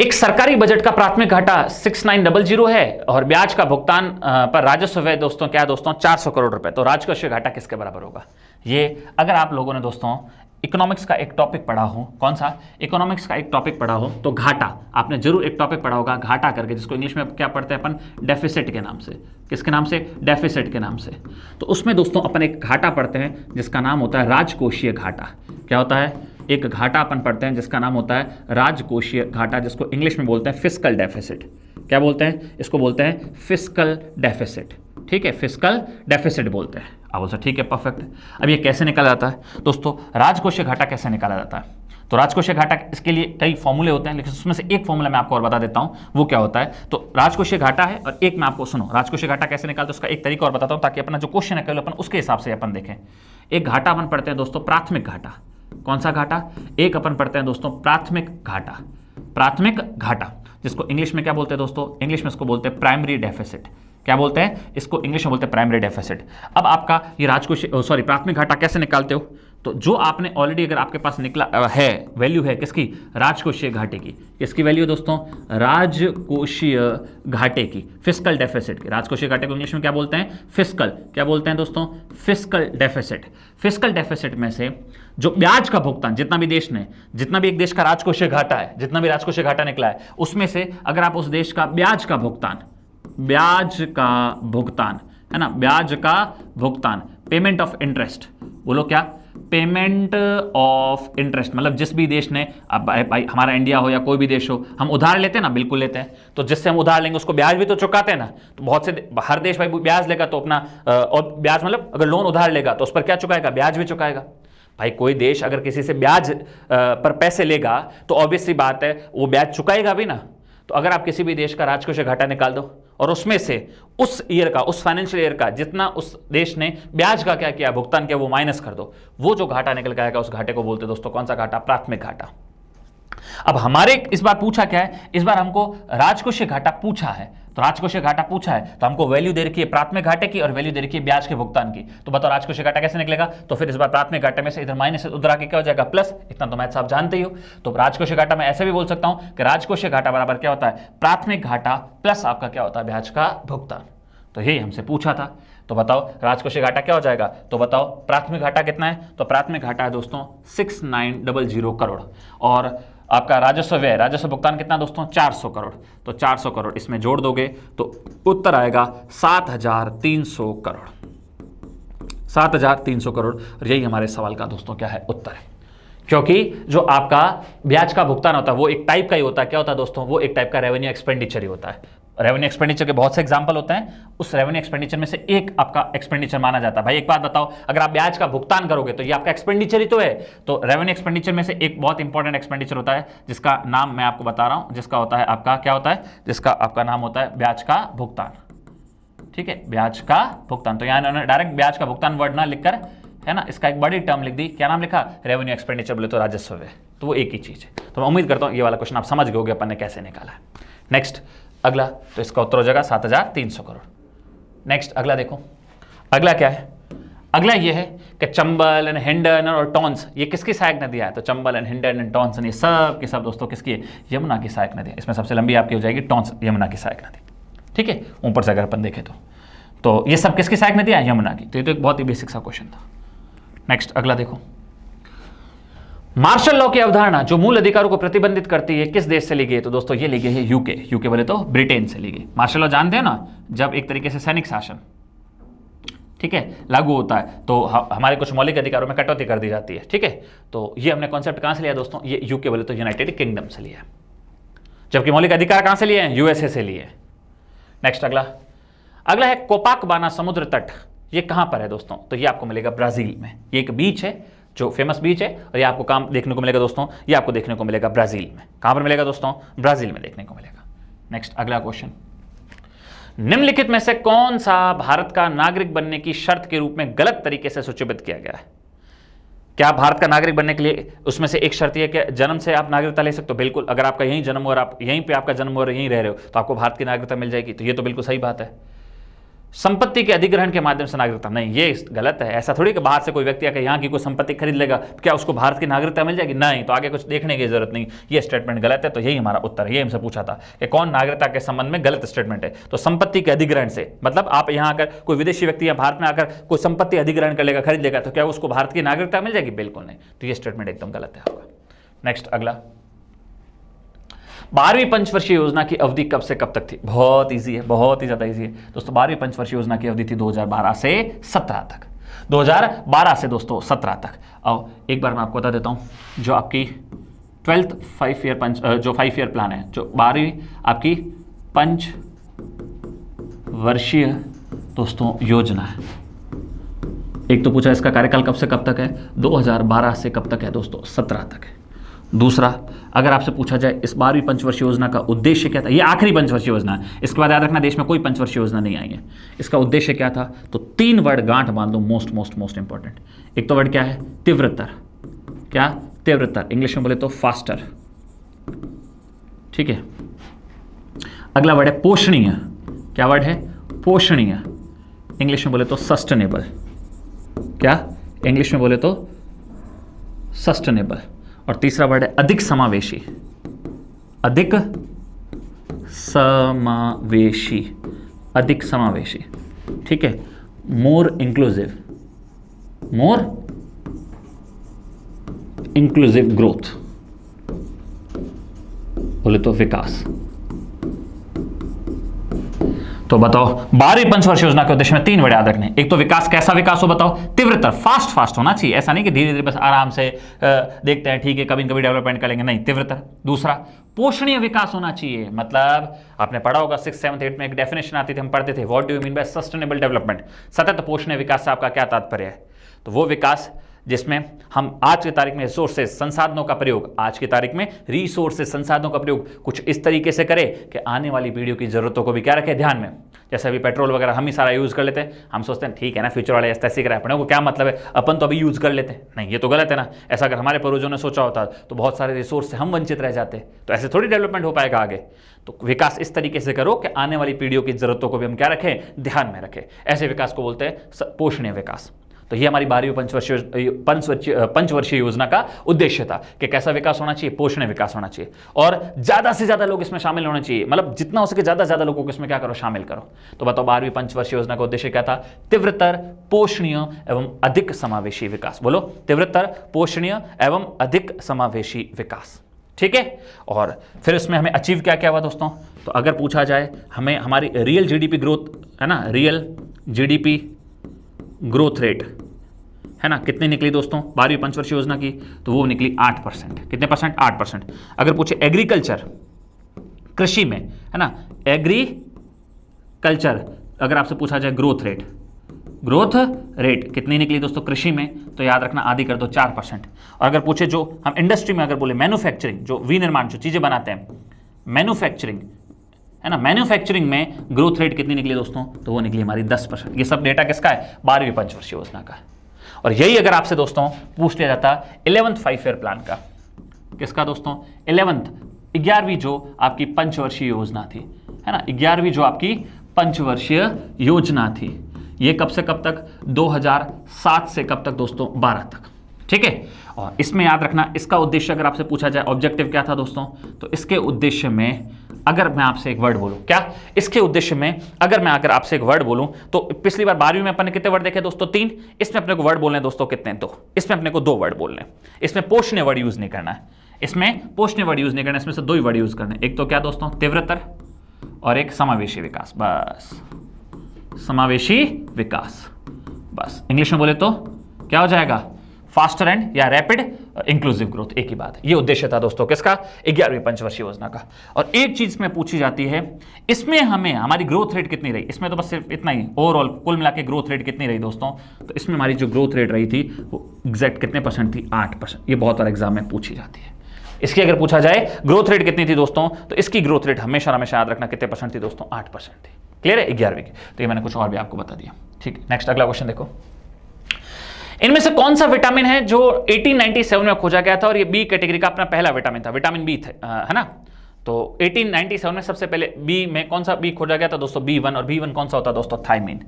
Speaker 1: एक सरकारी बजट का प्राथमिक घाटा सिक्स नाइन डबल जीरो है और ब्याज का भुगतान पर राजस्व है दोस्तों क्या दोस्तों चार सौ करोड़ रुपए तो राजकोषीय घाटा किसके बराबर होगा ये अगर आप लोगों ने दोस्तों इकोनॉमिक्स का एक टॉपिक पढ़ा हो कौन सा इकोनॉमिक्स का एक टॉपिक पढ़ा हो तो घाटा आपने जरूर एक टॉपिक पढ़ा होगा घाटा करके जिसको इंग्लिश में क्या पढ़ते हैं अपन डेफिसिट के नाम से किसके नाम से डेफिसिट के नाम से तो उसमें दोस्तों अपन एक घाटा पढ़ते हैं जिसका नाम होता है राजकोषीय घाटा क्या होता है एक घाटा अपन पढ़ते हैं जिसका नाम होता है राजकोषीय घाटा जिसको इंग्लिश में बोलते हैं फिजिकल डेफिसिट क्या बोलते हैं इसको बोलते हैं फिजिकल डेफिसिट ठीक है फिजिकल डेफिसिट बोलते हैं अब बोलते ठीक है परफेक्ट अब ये कैसे निकाला जाता है दोस्तों राजकोषीय घाटा कैसे निकाला जाता है तो राजकोषीय घाटा इसके लिए कई फॉर्मूले होते हैं लेकिन उसमें से एक फॉर्मूला मैं आपको और बता देता हूं वो क्या होता है तो राजकोषीय घाटा है और एक मैं आपको सुनो राजकोषीय घाटा कैसे निकालते हैं उसका एक तरीका और बताता हूँ ताकि अपना जो क्वेश्चन है अपन उसके हिसाब से अपन देखें एक घाटा अपन पढ़ते हैं दोस्तों प्राथमिक घाटा कौन सा घाटा एक अपन पढ़ते हैं दोस्तों प्राथमिक घाटा प्राथमिक घाटा जिसको इंग्लिश में क्या बोलते हैं दोस्तों इंग्लिश में इसको बोलते हैं प्राइमरी डेफिसिट क्या बोलते हैं इसको इंग्लिश में बोलते हैं प्राइमरी डेफिसिट अब आपका ये राजकोष सॉरी प्राथमिक घाटा कैसे निकालते हो तो जो आपने ऑलरेडी अगर आपके पास निकला है वैल्यू है किसकी राजकोषीय घाटे की किसकी वैल्यू दोस्तों राजकोषीय घाटे की फिस्कल डेफिसिट की राजकोषीय घाटे को इंग्लिश में क्या बोलते हैं फिस्कल क्या बोलते हैं दोस्तों फिस्कल डेफिसिट फिस्कल डेफिसिट में से जो ब्याज का भुगतान जितना भी देश ने जितना भी एक देश का राजकोषीय घाटा है जितना भी राजकोषीय घाटा निकला है उसमें से अगर आप उस देश का ब्याज का भुगतान ब्याज का भुगतान है ना ब्याज का भुगतान पेमेंट ऑफ इंटरेस्ट बोलो क्या पेमेंट ऑफ इंटरेस्ट मतलब जिस भी देश ने अब भाई हमारा इंडिया हो या कोई भी देश हो हम उधार लेते हैं ना बिल्कुल लेते हैं तो जिससे हम उधार लेंगे उसको ब्याज भी तो चुकाते हैं ना तो बहुत से हर देश भाई ब्याज लेगा तो अपना और ब्याज मतलब अगर लोन उधार लेगा तो उस पर क्या चुकाएगा ब्याज भी चुकाएगा भाई कोई देश अगर किसी से ब्याज पर पैसे लेगा तो ऑब्वियसली बात है वो ब्याज चुकाएगा भी ना तो अगर आप किसी भी देश का राजकोष घाटा निकाल दो और उसमें से उस ईयर का उस फाइनेंशियल ईयर का जितना उस देश ने ब्याज का क्या किया भुगतान किया वो माइनस कर दो वो जो घाटा निकल के आएगा उस घाटे को बोलते दोस्तों कौन सा घाटा प्राथमिक घाटा अब हमारे इस बार पूछा क्या है इस बार हमको राजकोषीय घाटा पूछा है तो राजकोषीय घाटा पूछा है तो हमको वैल्यू दे रखी है प्राथमिक घाटे की और वैल्यू दे रखी है ब्याज के भुगतान की तो बताओ राजकोषीय घाटा कैसे निकलेगा तो फिर इस बार प्राथमिक घाटे में से इधर माइनस उधर आके क्या हो जाएगा प्लस इतना तो मैथ साहब जानते ही हो तो राजकोषीय घाटा मैं ऐसे भी बोल सकता हूं कि राजकोषीय घाटा बराबर क्या होता है प्राथमिक घाटा प्लस आपका क्या होता है ब्याज का भुगतान तो यही हमसे पूछा था तो बताओ राजकोषीय घाटा क्या हो जाएगा तो बताओ प्राथमिक घाटा कितना है तो प्राथमिक घाटा है दोस्तों six nine double zero crore और आपका राजस्व व्यय राजस्व भुगतान कितना दोस्तों 400 करोड़ तो 400 करोड़ इसमें जोड़ दोगे तो उत्तर आएगा 7,300 करोड़ 7,300 करोड़ और यही हमारे सवाल का दोस्तों क्या है उत्तर है क्योंकि जो आपका ब्याज का भुगतान होता है वो एक टाइप का ही होता है क्या होता है दोस्तों वो एक टाइप का रेवेन्यू एक्सपेंडिचर ही होता है रेवेन्यू एक्सपेंडिचर के बहुत से एग्जाम्पल होते हैं उस रेवेन्यू एक्सपेंडिचर में से एक आपका एक्सपेंडिचर माना जाता है भाई एक बात बताओ अगर आप ब्याज का भुगतान करोगे तो ये आपका एक्सपेंडिचर ही तो है तो रेवेन्यू एक्सपेंडिचर में से एक बहुत इंपॉर्टेंट एक्सपेंडिचर होता है जिसका नाम मैं आपको बता रहा हूं जिसका होता है आपका क्या होता है जिसका आपका नाम होता है ब्याज का भुगतान ठीक है ब्याज का भुगतान तो यहाँ इन्होंने डायरेक्ट ब्याज का भुगतान वर्ड ना लिखकर है ना इसका एक बड़ी टर्म लिख दी क्या नाम लिखा रेवेन्यू एक्सपेंडिचर बोले तो राजस्व है तो वो एक ही चीज़ है तो मैं उम्मीद करता हूँ ये वाला क्वेश्चन आप समझ गए अपन ने कैसे निकाला नेक्स्ट अगला तो इसका उत्तर हो जाएगा सात हजार तीन सौ करोड़ नेक्स्ट अगला देखो अगला क्या है अगला ये है कि चंबल एंड हिंडन और टॉन्स ये किसकी सहायक नदियाँ है तो चंबल एंड हिंडन एंड टॉन्स ये सब के सब दोस्तों किसकी है यमुना की सहायक नदी इसमें सबसे लंबी आपकी हो जाएगी टॉन्स यमुना की सहायक नदी ठीक है ऊपर से अगर अपन देखें तो तो ये सब किसकी सहायक है यमुना की तो ये तो एक बहुत ही बेसिक सा क्वेश्चन था नेक्स्ट अगला देखो मार्शल लॉ की अवधारणा जो मूल अधिकारों को प्रतिबंधित करती है किस देश से ली गई तो दोस्तों ये ली गई है यूके यूके बोले तो ब्रिटेन से ली गई मार्शल लॉ जानते हैं ना जब एक तरीके से सैनिक शासन ठीक है लागू होता है तो हमारे कुछ मौलिक अधिकारों में कटौती कर दी जाती है ठीक है तो ये हमने कॉन्सेप्ट कहां से लिया दोस्तों ये यूके बोले तो यूनाइटेड किंगडम से लिया जबकि मौलिक अधिकार कहां से लिए हैं यूएसए से लिए नेक्स्ट अगला अगला है कोपाक बाना समुद्र तट ये कहां पर है दोस्तों तो ये आपको मिलेगा ब्राजील में ये एक बीच है जो फेमस बीच है और ये आपको काम देखने को मिलेगा दोस्तों ये आपको देखने को मिलेगा ब्राज़ील में कहां पर मिलेगा दोस्तों ब्राज़ील में देखने को मिलेगा नेक्स्ट अगला क्वेश्चन निम्नलिखित में से कौन सा भारत का नागरिक बनने की शर्त के रूप में गलत तरीके से सूचीबद्ध किया गया है क्या भारत का नागरिक बनने के लिए उसमें से एक शर्त यह कि जन्म से आप नागरिकता ले सकते हो बिल्कुल अगर आपका यहीं जन्म हो और आप यहीं पे आपका जन्म हो और यहीं रह रहे हो तो आपको भारत की नागरिकता मिल जाएगी तो ये तो बिल्कुल सही बात है संपत्ति के अधिग्रहण के माध्यम से नागरिकता नहीं ये गलत है ऐसा थोड़ी कि बाहर से कोई व्यक्ति आकर यहाँ की कोई संपत्ति खरीद लेगा तो क्या उसको भारत की नागरिकता मिल जाएगी नहीं तो आगे कुछ देखने की जरूरत नहीं ये स्टेटमेंट गलत है तो यही हमारा उत्तर है ये हमसे पूछा था कि कौन नागरिकता के संबंध में गलत स्टेटमेंट है तो संपत्ति के अधिग्रहण से मतलब आप यहाँ आकर कोई विदेशी व्यक्ति या भारत में आकर कोई संपत्ति अधिग्रहण कर लेगा खरीद लेगा तो क्या उसको भारत की नागरिकता मिल जाएगी बिल्कुल नहीं तो ये स्टेटमेंट एकदम गलत है आपका नेक्स्ट अगला बारहवीं पंचवर्षीय योजना की अवधि कब से कब तक थी बहुत ईजी है बहुत ही ज़्यादा ईजी है दोस्तों बारहवीं पंचवर्षीय योजना की अवधि थी दो से सत्रह तक 2012 से दोस्तों 17 तक अब एक बार मैं आपको बता देता हूं जो आपकी ट्वेल्थ फाइव ईयर पंच जो फाइव ईयर प्लान है जो बारहवीं आपकी पंच वर्षीय दोस्तों योजना है एक तो पूछा इसका कार्यकाल कब से कब तक है 2012 से कब तक है दोस्तों 17 तक है दूसरा अगर आपसे पूछा जाए इस बारहवीं पंचवर्षीय योजना का उद्देश्य क्या था ये आखिरी पंचवर्षीय योजना है इसके बाद याद रखना देश में कोई पंचवर्षीय योजना नहीं आई है इसका उद्देश्य क्या था तो तीन वर्ड गांठ मान दो मोस्ट मोस्ट मोस्ट इंपॉर्टेंट एक तो वर्ड क्या है तीव्रतर क्या तीव्रतर इंग्लिश में बोले तो फास्टर ठीक है अगला वर्ड है पोषणीय क्या वर्ड है पोषणीय इंग्लिश में बोले तो सस्टेनेबल क्या इंग्लिश में बोले तो सस्टेनेबल और तीसरा वर्ड है अधिक समावेशी अधिक समावेशी अधिक समावेशी ठीक है more inclusive more inclusive growth बोले तो विकास तो बताओ बारहवीं पंचवर्ष योजना के उद्देश्य में तीन बड़े आदर ने एक तो विकास कैसा विकास हो बताओ तीव्रतर फास्ट फास्ट होना चाहिए ऐसा नहीं कि धीरे धीरे बस आराम से देखते हैं ठीक है कभी कभी डेवलपमेंट करेंगे नहीं तीव्रतर दूसरा पोषणीय विकास होना चाहिए मतलब आपने पढ़ा होगा सिक्स सेवंथ एट में एक डेफिनेशन आती थी हम पढ़ते थे what do mean by sustainable development सतत पोषणीय विकास से आपका क्या तात्पर्य है तो वो विकास जिसमें हम आज की तारीख में रिसोर्सेज संसाधनों का प्रयोग आज की तारीख में रिसोर्सेज संसाधनों का प्रयोग कुछ इस तरीके से करें कि आने वाली पीढ़ियों की ज़रूरतों को भी क्या रखें ध्यान में जैसे अभी पेट्रोल वगैरह हम ही सारा यूज़ कर लेते हैं हम सोचते हैं ठीक है ना फ्यूचर वाले ऐसा सीख रहे हैं अपने को क्या मतलब है अपन तो अभी यूज़ कर लेते हैं नहीं ये तो गलत है ना ऐसा अगर हमारे पूर्वजों ने सोचा होता तो बहुत सारे रिसोर्स से हम वंचित रह जाते तो ऐसे थोड़ी डेवलपमेंट हो पाएगा आगे तो विकास इस तरीके से करो कि आने वाली पीढ़ियों की ज़रूरतों को भी हम क्या रखें ध्यान में रखें ऐसे विकास को बोलते हैं पोषणीय विकास तो ये हमारी बारहवीं पंचवर्षीय पंचवर्षीय पंचवर्षीय योजना का उद्देश्य था कि कैसा विकास होना चाहिए पोषण विकास होना चाहिए और ज़्यादा से ज़्यादा लोग इसमें शामिल होना चाहिए मतलब जितना हो सके ज़्यादा से ज़्यादा लोगों को इसमें क्या करो शामिल करो तो बताओ बारहवीं पंचवर्षीय योजना का उद्देश्य क्या था तीव्रतर पोषणीय एवं अधिक समावेशी विकास बोलो तीव्रतर पोषणीय एवं अधिक समावेशी विकास ठीक है और फिर इसमें हमें अचीव क्या क्या हुआ दोस्तों तो अगर पूछा जाए हमें हमारी रियल जीडीपी ग्रोथ है ना रियल जीडीपी ग्रोथ रेट है ना कितने निकली दोस्तों बारहवीं पंचवर्षीय योजना की तो वो निकली आठ परसेंट कितने परसेंट आठ परसेंट अगर पूछे एग्रीकल्चर कृषि में है ना एग्री कल्चर अगर आपसे पूछा जाए ग्रोथ रेट ग्रोथ रेट कितनी निकली दोस्तों कृषि में तो याद रखना आधी कर दो चार परसेंट और अगर पूछे जो हम इंडस्ट्री में अगर बोले मैन्युफैक्चरिंग जो विनिर्माण जो चीज़ें बनाते हैं मैन्युफैक्चरिंग है ना मैन्युफैक्चरिंग में ग्रोथ रेट कितनी निकली दोस्तों तो वो निकली हमारी 10 परसेंट ये सब डेटा किसका है बारहवीं पंचवर्षीय योजना का और यही अगर आपसे दोस्तों पूछ लिया जाता इलेवंथ फाइव ईयर प्लान का किसका दोस्तों इलेवंथ ग्यारहवीं जो आपकी पंचवर्षीय योजना थी है ना ग्यारहवीं जो आपकी पंचवर्षीय योजना थी ये कब से कब तक 2007 से कब तक दोस्तों 12 तक ठीक है और इसमें याद रखना इसका उद्देश्य अगर आपसे पूछा जाए ऑब्जेक्टिव क्या था दोस्तों तो इसके उद्देश्य में अगर मैं आपसे एक वर्ड बोलूं क्या इसके उद्देश्य में अगर मैं अगर आपसे एक वर्ड बोलूं तो पिछली बार बारहवीं में अपने कितने वर्ड देखे दोस्तों तीन इसमें अपने को वर्ड बोलने दोस्तों कितने दो इसमें अपने को दो वर्ड बोलने इसमें पोषण वर्ड यूज़ नहीं करना है इसमें पोषण वर्ड यूज़ नहीं करना इसमें से दो ही वर्ड यूज़ करना एक तो क्या दोस्तों तीव्रतर और एक समावेशी विकास बस समावेशी विकास बस इंग्लिश में बोले तो क्या हो जाएगा फास्टर एंड या रैपिड इंक्लूसिव ग्रोथ एक ही बात है ये उद्देश्य था दोस्तों किसका ग्यारहवीं पंचवर्षीय योजना का और एक चीज में पूछी जाती है इसमें हमें हमारी ग्रोथ रेट कितनी रही इसमें तो बस सिर्फ इतना ही ओवरऑल कुल मिला के ग्रोथ रेट कितनी रही दोस्तों तो इसमें हमारी जो ग्रोथ रेट रही थी वो एग्जैक्ट कितने परसेंट थी आठ परसेंट ये बहुत बार एग्जाम में पूछी जाती है इसकी अगर पूछा जाए ग्रोथ रेट कितनी थी दोस्तों तो इसकी ग्रोथ रेट हमेशा हमेशा याद रखना कितने परसेंट थी दोस्तों आठ परसेंट थी क्लियर है ग्यारहवीं की तो ये मैंने कुछ और भी आपको बता दिया ठीक है नेक्स्ट अगला क्वेश्चन देखो इनमें से कौन सा विटामिन है जो 1897 में खोजा गया था और ये बी कैटेगरी का अपना पहला विटामिन था विटामिन बी है ना तो 1897 में सबसे पहले बी में कौन सा बी खोजा गया था दोस्तों बी वन और बी वन कौन सा होता है दोस्तों थाइमिन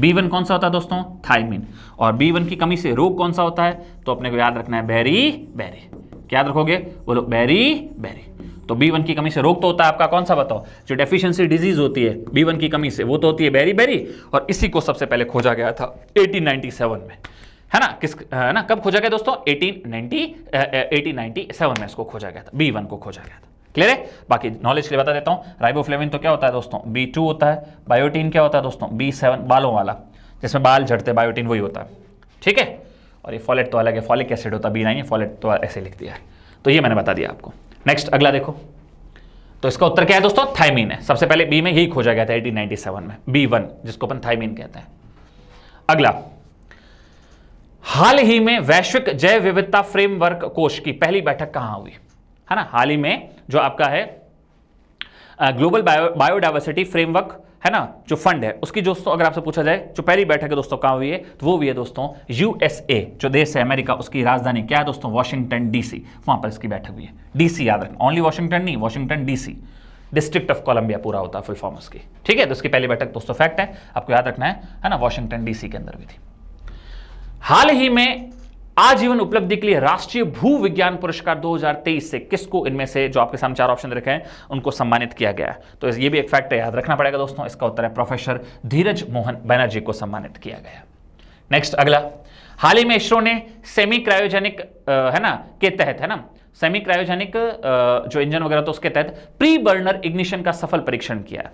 Speaker 1: बी वन कौन सा होता है दोस्तों थाइमिन और बी वन की कमी से रोग कौन सा होता है तो अपने को याद रखना है बैरी बैरी क्या याद रखोगे बोलो बैरी बैरी तो बी वन की कमी से रोग तो होता है आपका कौन सा बताओ जो डेफिशिएंसी डिजीज होती है बी वन की कमी से वो तो होती है बेरी बेरी और इसी को सबसे पहले खोजा गया था 1897 में है ना किस है ना कब खोजा गया दोस्तों 1890 1897 में इसको खोजा गया था बी वन को खोजा गया था क्लियर है बाकी नॉलेज के लिए बता देता हूँ राइबोफ्लेविन तो क्या होता है दोस्तों बी टू होता है बायोटीन क्या होता है दोस्तों बी सेवन बालों वाला जिसमें बाल झड़ते बायोटीन वही होता है ठीक है और ये फॉलेट तो अलग है फॉलिक एसिड होता है बी नाइन फॉलेट तो ऐसे लिख दिया है तो ये मैंने बता दिया आपको नेक्स्ट अगला देखो तो इसका उत्तर क्या है दोस्तों थायमीन है सबसे पहले बी में यही खोजा गया था एटीन में बी वन जिसको अपन थायमीन कहते हैं अगला हाल ही में वैश्विक जैव विविधता फ्रेमवर्क कोष की पहली बैठक कहां हुई है ना हाल ही में जो आपका है ग्लोबल बायो बायोडाइवर्सिटी फ्रेमवर्क है ना जो फंड है उसकी दोस्तों अगर आपसे पूछा जाए जो पहली बैठक है दोस्तों कहां हुई है तो वो हुई है दोस्तों यूएसए जो देश है अमेरिका उसकी राजधानी क्या है दोस्तों वाशिंगटन डीसी वहां पर इसकी बैठक हुई है डीसी याद रखना ओनली वाशिंगटन नहीं Washington DC district of Columbia पूरा होता है फुल फॉर्म उसकी ठीक है तो उसकी पहली बैठक दोस्तों फैक्ट है आपको याद रखना है ना वॉशिंगटन डीसी के अंदर भी थी हाल ही में आजीवन उपलब्धि के लिए राष्ट्रीय भू विज्ञान पुरस्कार 2023 से किसको इनमें से जो आपके सामने चार ऑप्शन रखे हैं उनको सम्मानित किया गया है तो ये भी एक फैक्ट है याद रखना पड़ेगा दोस्तों इसका उत्तर है प्रोफेसर धीरज मोहन बैनर्जी को सम्मानित किया गया नेक्स्ट अगला हाल ही में इसरो ने सेमी क्रायोजेनिक है ना के तहत है ना सेमी क्रायोजेनिक जो इंजन वगैरह तो उसके तहत प्री बर्नर इग्निशन का सफल परीक्षण किया है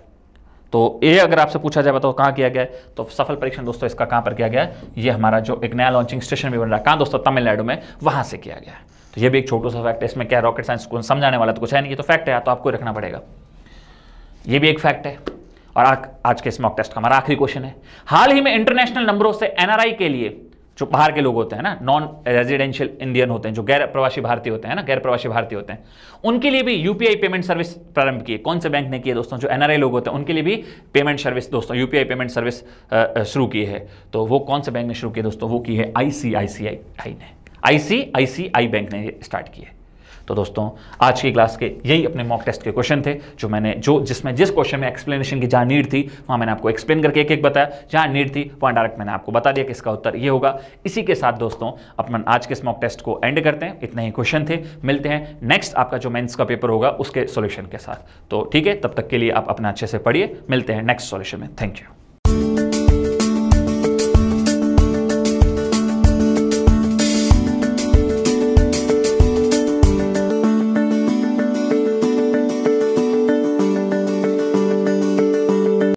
Speaker 1: तो ये अगर आपसे पूछा जाए तो कहाँ किया गया तो सफल परीक्षण दोस्तों इसका कहाँ पर किया गया ये हमारा जो एक नया लॉन्चिंग स्टेशन भी बन रहा है कहाँ दोस्तों तमिलनाडु में वहाँ से किया गया तो ये भी एक छोटा सा फैक्ट है इसमें क्या रॉकेट साइंस को समझाने वाला तो कुछ है नहीं ये तो फैक्ट है हाँ, तो आपको रखना पड़ेगा ये भी एक फैक्ट है और आ, आज के इस मॉक टेस्ट का हमारा आखिरी क्वेश्चन है हाल ही में इंटरनेशनल नंबरों से एनआरआई के लिए जो बाहर के लोग होते हैं ना नॉन रेजिडेंशियल इंडियन होते हैं जो गैर प्रवासी भारतीय होते हैं ना गैर प्रवासी भारतीय होते हैं उनके लिए भी यूपीआई पेमेंट सर्विस प्रारंभ की है कौन से बैंक ने किए दोस्तों जो एनआरआई लोग होते हैं उनके लिए भी पेमेंट सर्विस दोस्तों यूपीआई पेमेंट सर्विस शुरू की है तो वो कौन से बैंक ने शुरू किए दोस्तों वो की है आईसीआईसीआई ने आईसीआईसीआई बैंक ने स्टार्ट की है तो दोस्तों आज की क्लास के यही अपने मॉक टेस्ट के क्वेश्चन थे जो मैंने जो जिसमें जिस क्वेश्चन में एक्सप्लेनेशन की जहाँ नीड थी वहाँ मैंने आपको एक्सप्लेन करके एक एक बताया जहाँ नीड थी वहाँ डायरेक्ट मैंने आपको बता दिया कि इसका उत्तर ये होगा इसी के साथ दोस्तों अपन आज के इस मॉक टेस्ट को एंड करते हैं इतने ही क्वेश्चन थे मिलते हैं नेक्स्ट आपका जो मेन्स का पेपर होगा उसके सोल्यूशन के साथ तो ठीक है तब तक के लिए आप अपना अच्छे से पढ़िए मिलते हैं नेक्स्ट सोल्यूशन में थैंक यू